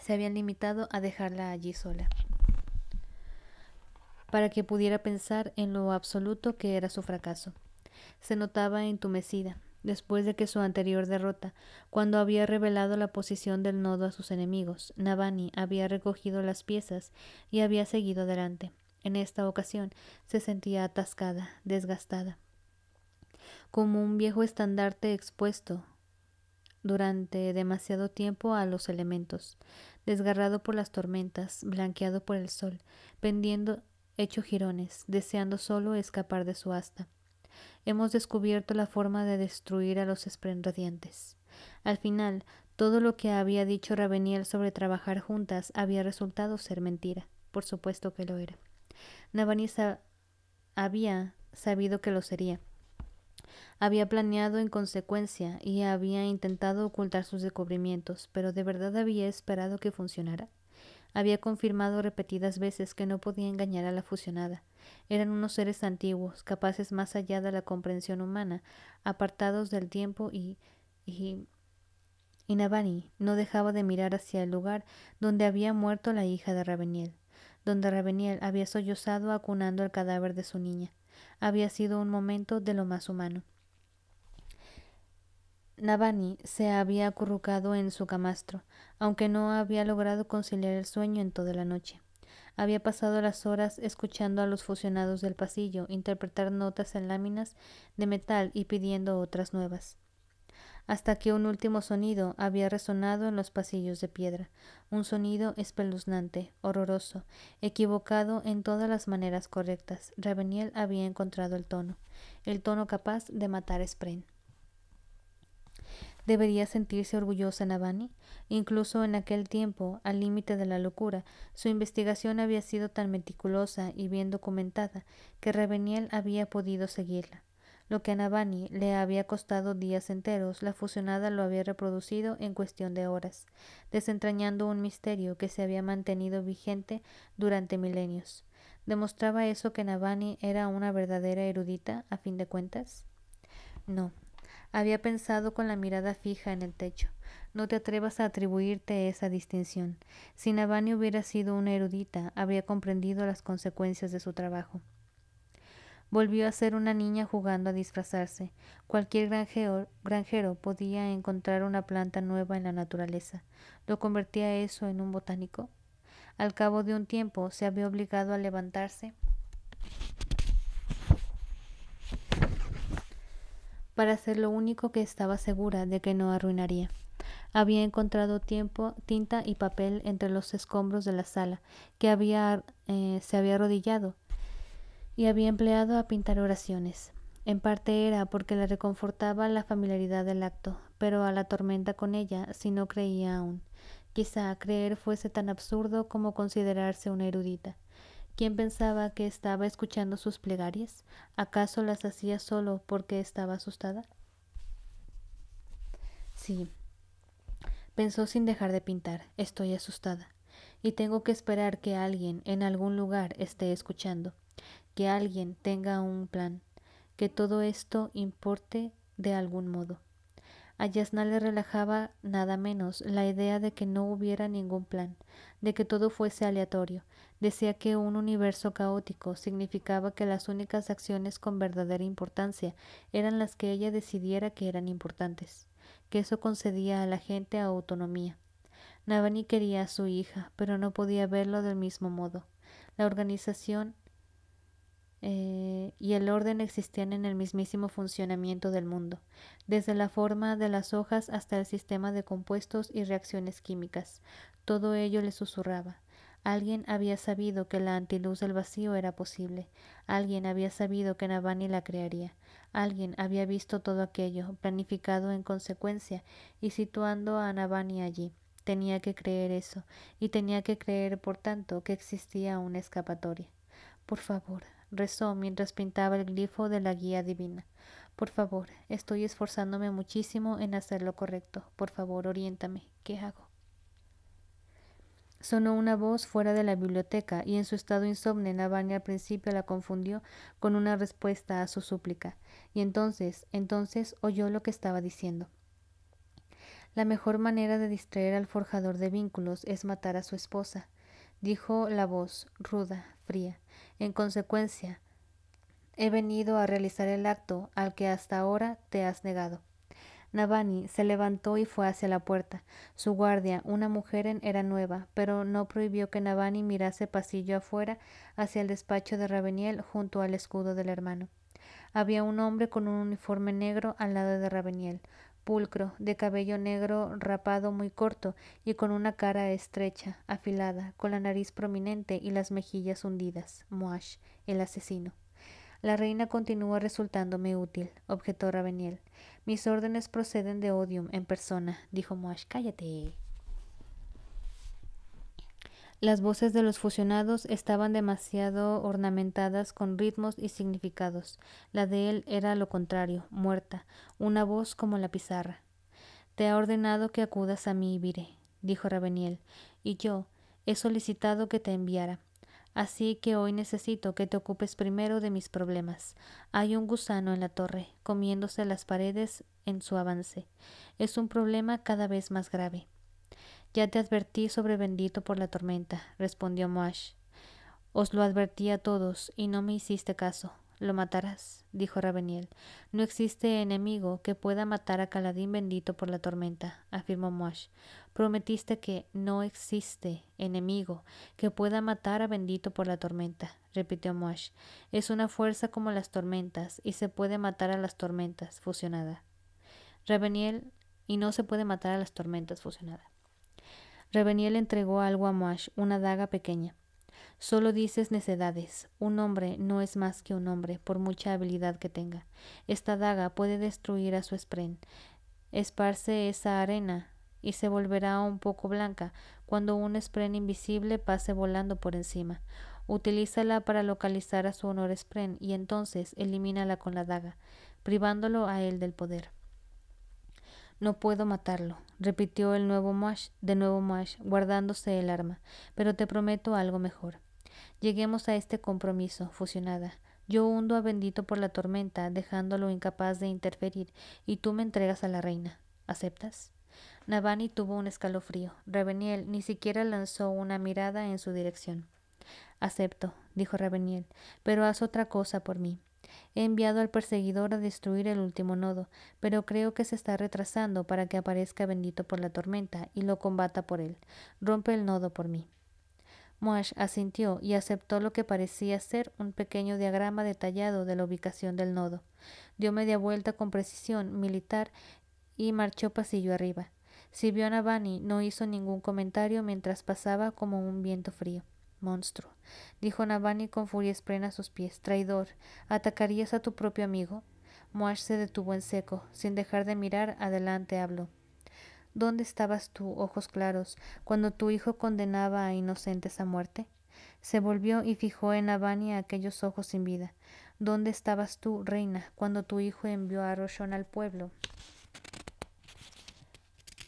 Se habían limitado a dejarla allí sola, para que pudiera pensar en lo absoluto que era su fracaso se notaba entumecida, después de que su anterior derrota, cuando había revelado la posición del nodo a sus enemigos, Navani había recogido las piezas y había seguido adelante. En esta ocasión se sentía atascada, desgastada, como un viejo estandarte expuesto durante demasiado tiempo a los elementos, desgarrado por las tormentas, blanqueado por el sol, pendiendo hecho jirones, deseando solo escapar de su asta hemos descubierto la forma de destruir a los esprendientes. Al final, todo lo que había dicho Raveniel sobre trabajar juntas había resultado ser mentira. Por supuesto que lo era. Navanisa había sabido que lo sería. Había planeado en consecuencia y había intentado ocultar sus descubrimientos, pero ¿de verdad había esperado que funcionara? Había confirmado repetidas veces que no podía engañar a la fusionada. Eran unos seres antiguos, capaces más allá de la comprensión humana, apartados del tiempo y... y... y Navani no dejaba de mirar hacia el lugar donde había muerto la hija de Raveniel, donde Raveniel había sollozado acunando el cadáver de su niña. Había sido un momento de lo más humano. Navani se había acurrucado en su camastro, aunque no había logrado conciliar el sueño en toda la noche. Había pasado las horas escuchando a los fusionados del pasillo interpretar notas en láminas de metal y pidiendo otras nuevas. Hasta que un último sonido había resonado en los pasillos de piedra, un sonido espeluznante, horroroso, equivocado en todas las maneras correctas. Raveniel había encontrado el tono, el tono capaz de matar a Debería sentirse orgullosa Navani. Incluso en aquel tiempo, al límite de la locura, su investigación había sido tan meticulosa y bien documentada que Reveniel había podido seguirla. Lo que a Navani le había costado días enteros, la fusionada lo había reproducido en cuestión de horas, desentrañando un misterio que se había mantenido vigente durante milenios. ¿Demostraba eso que Navani era una verdadera erudita, a fin de cuentas? No, había pensado con la mirada fija en el techo. No te atrevas a atribuirte esa distinción. Si Navani hubiera sido una erudita, habría comprendido las consecuencias de su trabajo. Volvió a ser una niña jugando a disfrazarse. Cualquier granjero, granjero podía encontrar una planta nueva en la naturaleza. Lo convertía eso en un botánico. Al cabo de un tiempo se había obligado a levantarse para hacer lo único que estaba segura de que no arruinaría. Había encontrado tiempo, tinta y papel entre los escombros de la sala, que había, eh, se había arrodillado y había empleado a pintar oraciones. En parte era porque le reconfortaba la familiaridad del acto, pero a la tormenta con ella si no creía aún. Quizá creer fuese tan absurdo como considerarse una erudita. ¿Quién pensaba que estaba escuchando sus plegarias? ¿Acaso las hacía solo porque estaba asustada? Sí, pensó sin dejar de pintar, estoy asustada. Y tengo que esperar que alguien en algún lugar esté escuchando, que alguien tenga un plan, que todo esto importe de algún modo. A Yasna le relajaba nada menos la idea de que no hubiera ningún plan, de que todo fuese aleatorio. Decía que un universo caótico significaba que las únicas acciones con verdadera importancia eran las que ella decidiera que eran importantes, que eso concedía a la gente autonomía. Navani quería a su hija, pero no podía verlo del mismo modo. La organización eh, y el orden existían en el mismísimo funcionamiento del mundo, desde la forma de las hojas hasta el sistema de compuestos y reacciones químicas. Todo ello le susurraba. Alguien había sabido que la antiluz del vacío era posible. Alguien había sabido que Navani la crearía. Alguien había visto todo aquello, planificado en consecuencia y situando a Navani allí. Tenía que creer eso, y tenía que creer, por tanto, que existía una escapatoria. Por favor, rezó mientras pintaba el glifo de la guía divina. Por favor, estoy esforzándome muchísimo en hacer lo correcto. Por favor, oriéntame. ¿Qué hago? Sonó una voz fuera de la biblioteca y en su estado insomne Navani al principio la confundió con una respuesta a su súplica, y entonces, entonces oyó lo que estaba diciendo. La mejor manera de distraer al forjador de vínculos es matar a su esposa, dijo la voz, ruda, en consecuencia, he venido a realizar el acto al que hasta ahora te has negado. Navani se levantó y fue hacia la puerta. Su guardia, una mujer, era nueva, pero no prohibió que Navani mirase pasillo afuera hacia el despacho de Raveniel junto al escudo del hermano. Había un hombre con un uniforme negro al lado de Raveniel pulcro, de cabello negro rapado muy corto y con una cara estrecha, afilada, con la nariz prominente y las mejillas hundidas. Moash, el asesino. La reina continúa resultándome útil, objetó Raveniel. Mis órdenes proceden de Odium en persona, dijo Moash. Cállate. Las voces de los fusionados estaban demasiado ornamentadas con ritmos y significados. La de él era lo contrario, muerta, una voz como la pizarra. Te ha ordenado que acudas a mí, Vire, dijo Rabeniel, y yo he solicitado que te enviara. Así que hoy necesito que te ocupes primero de mis problemas. Hay un gusano en la torre, comiéndose las paredes en su avance. Es un problema cada vez más grave. Ya te advertí sobre bendito por la tormenta, respondió Moash. Os lo advertí a todos, y no me hiciste caso. Lo matarás, dijo Raveniel. No existe enemigo que pueda matar a Caladín bendito por la tormenta, afirmó Moash. Prometiste que no existe enemigo que pueda matar a bendito por la tormenta, repitió Moash. Es una fuerza como las tormentas y se puede matar a las tormentas fusionada. Rabeniel y no se puede matar a las tormentas fusionada. Reveniel entregó algo a Moash, una daga pequeña. Solo dices necedades. Un hombre no es más que un hombre, por mucha habilidad que tenga. Esta daga puede destruir a su spren. Esparce esa arena y se volverá un poco blanca cuando un spren invisible pase volando por encima. Utilízala para localizar a su honor spren y entonces elimínala con la daga, privándolo a él del poder. No puedo matarlo, repitió el nuevo Mash, de nuevo Mash, guardándose el arma, pero te prometo algo mejor. Lleguemos a este compromiso, fusionada. Yo hundo a bendito por la tormenta, dejándolo incapaz de interferir, y tú me entregas a la reina. ¿Aceptas? Navani tuvo un escalofrío. Reveniel ni siquiera lanzó una mirada en su dirección. Acepto, dijo Raveniel, pero haz otra cosa por mí. He enviado al perseguidor a destruir el último nodo, pero creo que se está retrasando para que aparezca bendito por la tormenta y lo combata por él. Rompe el nodo por mí. Moash asintió y aceptó lo que parecía ser un pequeño diagrama detallado de la ubicación del nodo. Dio media vuelta con precisión militar y marchó pasillo arriba. a Bani no hizo ningún comentario mientras pasaba como un viento frío monstruo, dijo Navani con furia esprena a sus pies. Traidor, ¿atacarías a tu propio amigo? Moash se detuvo en seco, sin dejar de mirar adelante, habló. ¿Dónde estabas tú, ojos claros, cuando tu hijo condenaba a inocentes a muerte? Se volvió y fijó en Navani aquellos ojos sin vida. ¿Dónde estabas tú, reina, cuando tu hijo envió a Roshon al pueblo?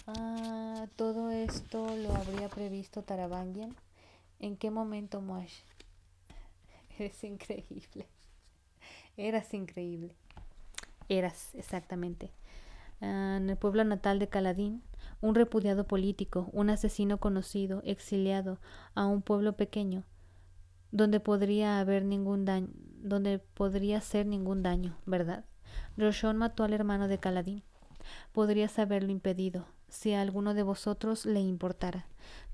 Ah, todo esto lo habría previsto Tarabangian. ¿En qué momento, Moash? Eres increíble. Eras increíble. Eras, exactamente. Ah, en el pueblo natal de Caladín, un repudiado político, un asesino conocido, exiliado a un pueblo pequeño, donde podría haber ningún daño, donde podría ser ningún daño, ¿verdad? Roshon mató al hermano de Caladín. Podrías haberlo impedido, si a alguno de vosotros le importara.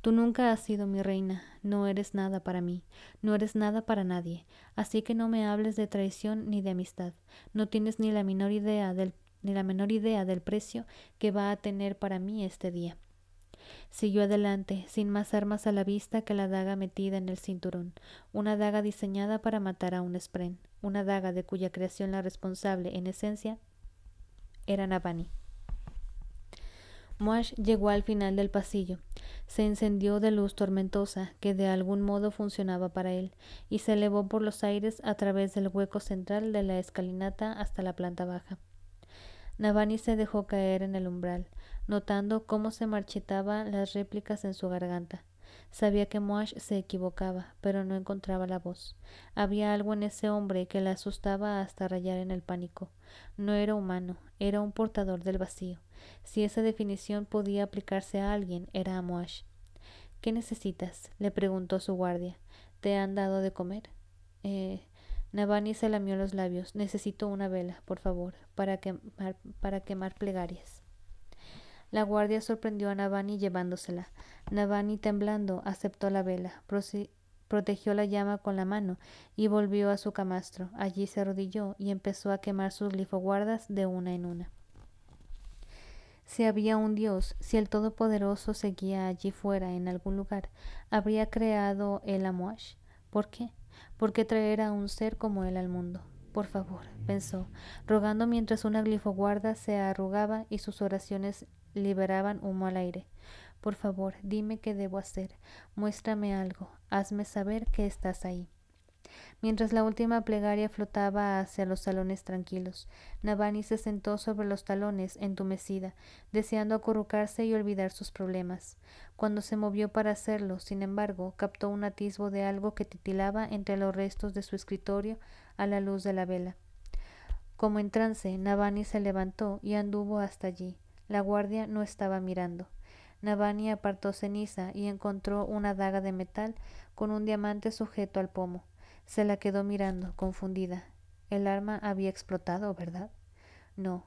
Tú nunca has sido mi reina, no eres nada para mí, no eres nada para nadie, así que no me hables de traición ni de amistad. No tienes ni la menor idea del, ni la menor idea del precio que va a tener para mí este día. Siguió adelante, sin más armas a la vista que la daga metida en el cinturón, una daga diseñada para matar a un spren, una daga de cuya creación la responsable, en esencia, era Navani. Moash llegó al final del pasillo. Se encendió de luz tormentosa que de algún modo funcionaba para él y se elevó por los aires a través del hueco central de la escalinata hasta la planta baja. Navani se dejó caer en el umbral, notando cómo se marchitaban las réplicas en su garganta. Sabía que Moash se equivocaba, pero no encontraba la voz. Había algo en ese hombre que la asustaba hasta rayar en el pánico. No era humano, era un portador del vacío. Si esa definición podía aplicarse a alguien, era a Moash. ¿Qué necesitas? le preguntó su guardia. ¿Te han dado de comer? Eh, Navani se lamió los labios. Necesito una vela, por favor, para quemar, para quemar plegarias. La guardia sorprendió a Navani llevándosela. Navani, temblando, aceptó la vela, protegió la llama con la mano y volvió a su camastro. Allí se arrodilló y empezó a quemar sus glifoguardas de una en una. Si había un Dios, si el Todopoderoso seguía allí fuera en algún lugar, habría creado el Amoash. ¿Por qué? ¿Por qué traer a un ser como él al mundo? Por favor, pensó, rogando mientras una glifoguarda se arrugaba y sus oraciones liberaban humo al aire. Por favor, dime qué debo hacer. Muéstrame algo. Hazme saber que estás ahí. Mientras la última plegaria flotaba hacia los salones tranquilos, Navani se sentó sobre los talones, entumecida, deseando acurrucarse y olvidar sus problemas. Cuando se movió para hacerlo, sin embargo, captó un atisbo de algo que titilaba entre los restos de su escritorio a la luz de la vela. Como en trance, Navani se levantó y anduvo hasta allí. La guardia no estaba mirando. Navani apartó ceniza y encontró una daga de metal con un diamante sujeto al pomo. Se la quedó mirando, confundida. El arma había explotado, ¿verdad? No.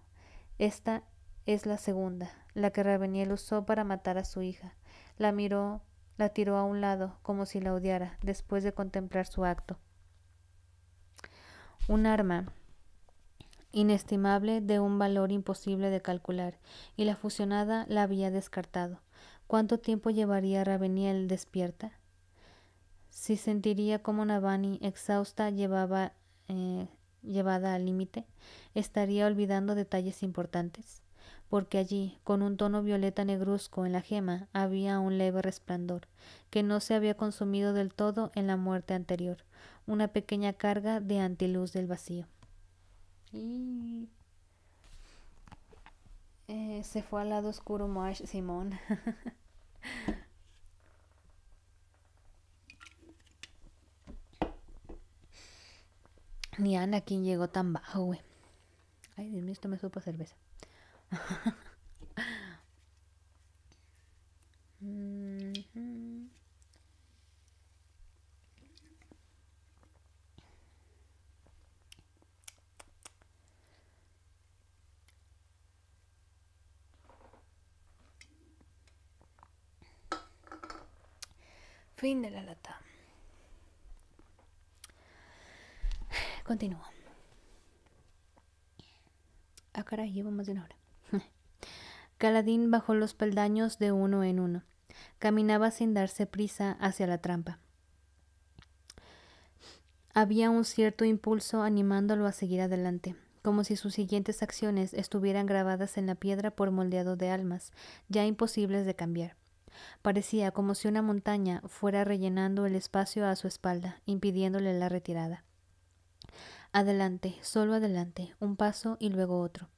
Esta es la segunda, la que Raveniel usó para matar a su hija. La miró, la tiró a un lado, como si la odiara, después de contemplar su acto. Un arma inestimable de un valor imposible de calcular, y la fusionada la había descartado. ¿Cuánto tiempo llevaría Raveniel despierta? Si sentiría como Navani, exhausta, llevaba, eh, llevada al límite, estaría olvidando detalles importantes, porque allí, con un tono violeta negruzco en la gema, había un leve resplandor, que no se había consumido del todo en la muerte anterior, una pequeña carga de antiluz del vacío. Y... Eh, se fue al lado oscuro Moash Simón. Ni Ana, quién llegó tan bajo, güey. Ay, Dios mío, esto me supo cerveza. Fin de la lata. Continúo. Ah, caray, llevo más de una hora. Caladín bajó los peldaños de uno en uno. Caminaba sin darse prisa hacia la trampa. Había un cierto impulso animándolo a seguir adelante, como si sus siguientes acciones estuvieran grabadas en la piedra por moldeado de almas, ya imposibles de cambiar. Parecía como si una montaña fuera rellenando el espacio a su espalda, impidiéndole la retirada. Adelante, solo adelante, un paso y luego otro.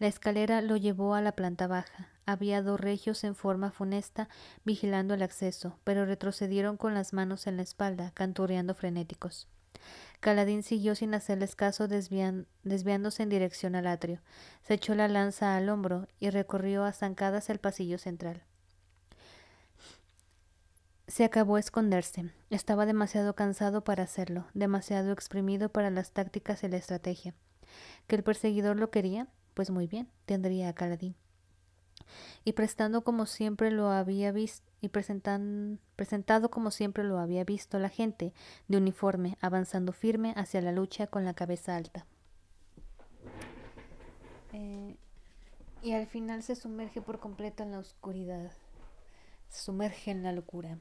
La escalera lo llevó a la planta baja. Había dos regios en forma funesta vigilando el acceso, pero retrocedieron con las manos en la espalda, canturreando frenéticos. Caladín siguió sin hacerles caso, desviándose en dirección al atrio. Se echó la lanza al hombro y recorrió a zancadas el pasillo central. Se acabó a esconderse. Estaba demasiado cansado para hacerlo, demasiado exprimido para las tácticas y la estrategia. ¿Que el perseguidor lo quería? Pues muy bien, tendría a Caladín. Y prestando como siempre lo había visto y presentado como siempre lo había visto la gente, de uniforme, avanzando firme hacia la lucha con la cabeza alta. Eh, y al final se sumerge por completo en la oscuridad, se sumerge en la locura.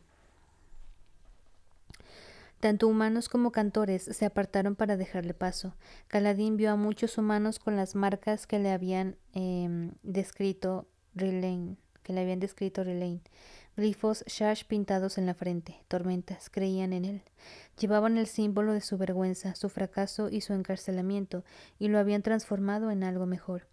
Tanto humanos como cantores se apartaron para dejarle paso. Caladín vio a muchos humanos con las marcas que le habían em, descrito Relaine, que le habían descrito shash pintados en la frente, tormentas, creían en él. Llevaban el símbolo de su vergüenza, su fracaso y su encarcelamiento, y lo habían transformado en algo mejor.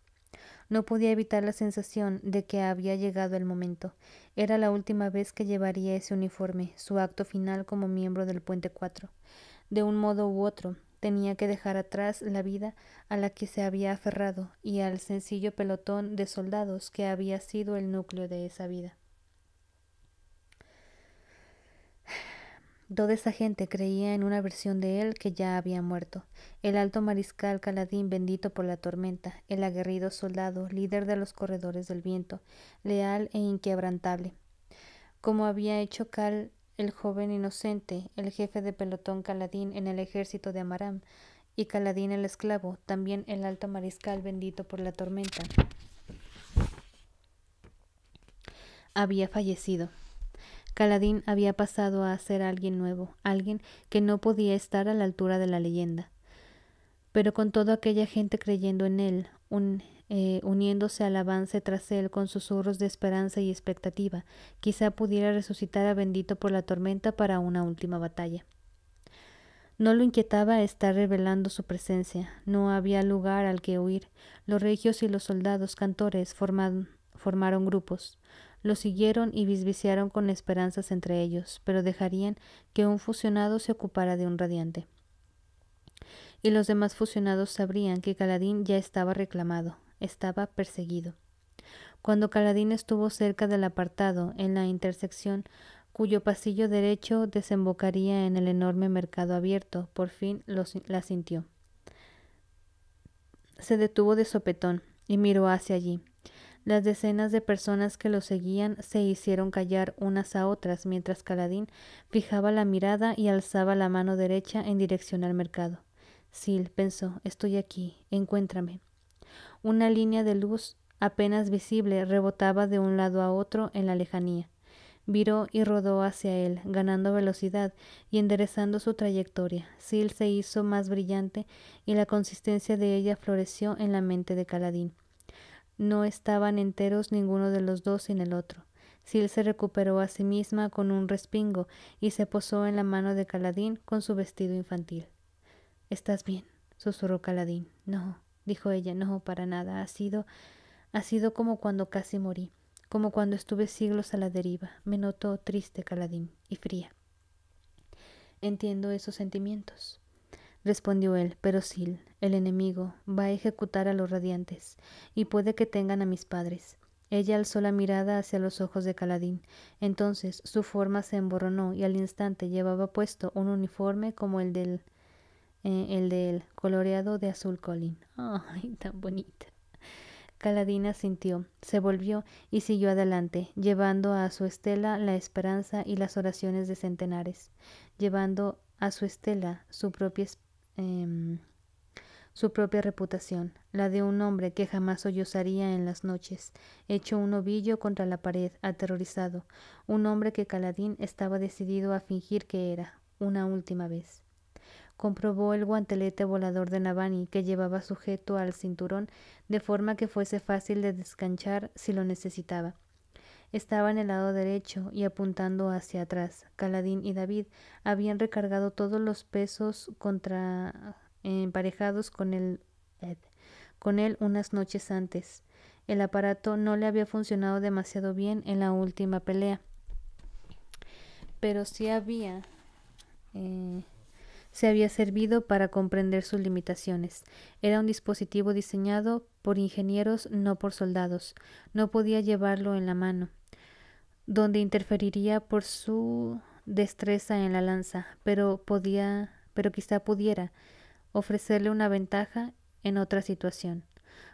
No podía evitar la sensación de que había llegado el momento. Era la última vez que llevaría ese uniforme, su acto final como miembro del Puente 4. De un modo u otro, tenía que dejar atrás la vida a la que se había aferrado y al sencillo pelotón de soldados que había sido el núcleo de esa vida. Toda esa gente creía en una versión de él que ya había muerto, el alto mariscal Caladín bendito por la tormenta, el aguerrido soldado, líder de los corredores del viento, leal e inquebrantable. Como había hecho Cal el joven inocente, el jefe de pelotón Caladín en el ejército de Amaram, y Caladín el esclavo, también el alto mariscal bendito por la tormenta, había fallecido. Caladín había pasado a ser alguien nuevo, alguien que no podía estar a la altura de la leyenda. Pero con toda aquella gente creyendo en él, eh, uniéndose al avance tras él con susurros de esperanza y expectativa, quizá pudiera resucitar a Bendito por la tormenta para una última batalla. No lo inquietaba estar revelando su presencia, no había lugar al que huir. Los regios y los soldados cantores formaron grupos. Lo siguieron y visviciaron con esperanzas entre ellos, pero dejarían que un fusionado se ocupara de un radiante. Y los demás fusionados sabrían que Caladín ya estaba reclamado, estaba perseguido. Cuando Caladín estuvo cerca del apartado, en la intersección, cuyo pasillo derecho desembocaría en el enorme mercado abierto, por fin la sintió. Se detuvo de sopetón y miró hacia allí. Las decenas de personas que lo seguían se hicieron callar unas a otras mientras Caladín fijaba la mirada y alzaba la mano derecha en dirección al mercado. Sil pensó, estoy aquí, encuéntrame. Una línea de luz apenas visible rebotaba de un lado a otro en la lejanía. Viró y rodó hacia él, ganando velocidad y enderezando su trayectoria. Sil se hizo más brillante y la consistencia de ella floreció en la mente de Caladín no estaban enteros ninguno de los dos sin el otro. Sil se recuperó a sí misma con un respingo y se posó en la mano de Caladín con su vestido infantil. ¿Estás bien? susurró Caladín. No, dijo ella, no, para nada. Ha sido. ha sido como cuando casi morí, como cuando estuve siglos a la deriva. Me notó triste, Caladín, y fría. Entiendo esos sentimientos respondió él, pero Sil, el enemigo, va a ejecutar a los radiantes, y puede que tengan a mis padres. Ella alzó la mirada hacia los ojos de Caladín. Entonces su forma se emborronó y al instante llevaba puesto un uniforme como el del eh, el de él, coloreado de azul colín. Ay, tan bonita. Caladín asintió, se volvió y siguió adelante, llevando a su estela la esperanza y las oraciones de centenares, llevando a su estela su propia esperanza Em, su propia reputación, la de un hombre que jamás sollozaría en las noches, hecho un ovillo contra la pared, aterrorizado, un hombre que Caladín estaba decidido a fingir que era, una última vez. Comprobó el guantelete volador de Navani que llevaba sujeto al cinturón, de forma que fuese fácil de descanchar si lo necesitaba estaba en el lado derecho y apuntando hacia atrás. Caladín y David habían recargado todos los pesos contra emparejados con él unas noches antes. El aparato no le había funcionado demasiado bien en la última pelea, pero sí había eh, se había servido para comprender sus limitaciones. Era un dispositivo diseñado por ingenieros, no por soldados. No podía llevarlo en la mano donde interferiría por su destreza en la lanza, pero podía, pero quizá pudiera ofrecerle una ventaja en otra situación.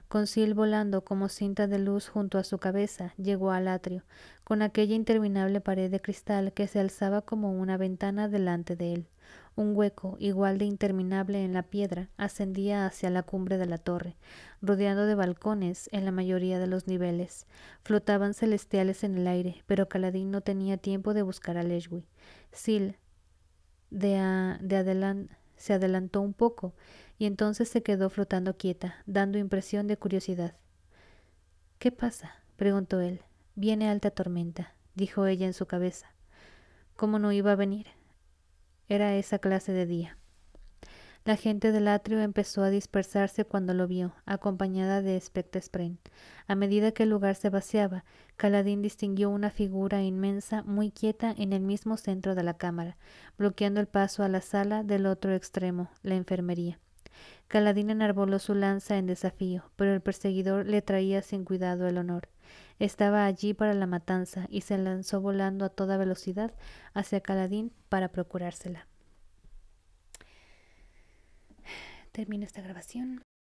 Con Sil volando como cinta de luz junto a su cabeza, llegó al atrio, con aquella interminable pared de cristal que se alzaba como una ventana delante de él. Un hueco, igual de interminable en la piedra, ascendía hacia la cumbre de la torre, rodeado de balcones en la mayoría de los niveles. Flotaban celestiales en el aire, pero Caladín no tenía tiempo de buscar a Leshwy. Sil de, a, de se adelantó un poco, y entonces se quedó flotando quieta, dando impresión de curiosidad. ¿Qué pasa? preguntó él. Viene alta tormenta, dijo ella en su cabeza. ¿Cómo no iba a venir? Era esa clase de día. La gente del atrio empezó a dispersarse cuando lo vio, acompañada de Spren. A medida que el lugar se vaciaba, Caladín distinguió una figura inmensa muy quieta en el mismo centro de la cámara, bloqueando el paso a la sala del otro extremo, la enfermería. Caladín enarboló su lanza en desafío, pero el perseguidor le traía sin cuidado el honor. Estaba allí para la matanza y se lanzó volando a toda velocidad hacia Caladín para procurársela. Termina esta grabación.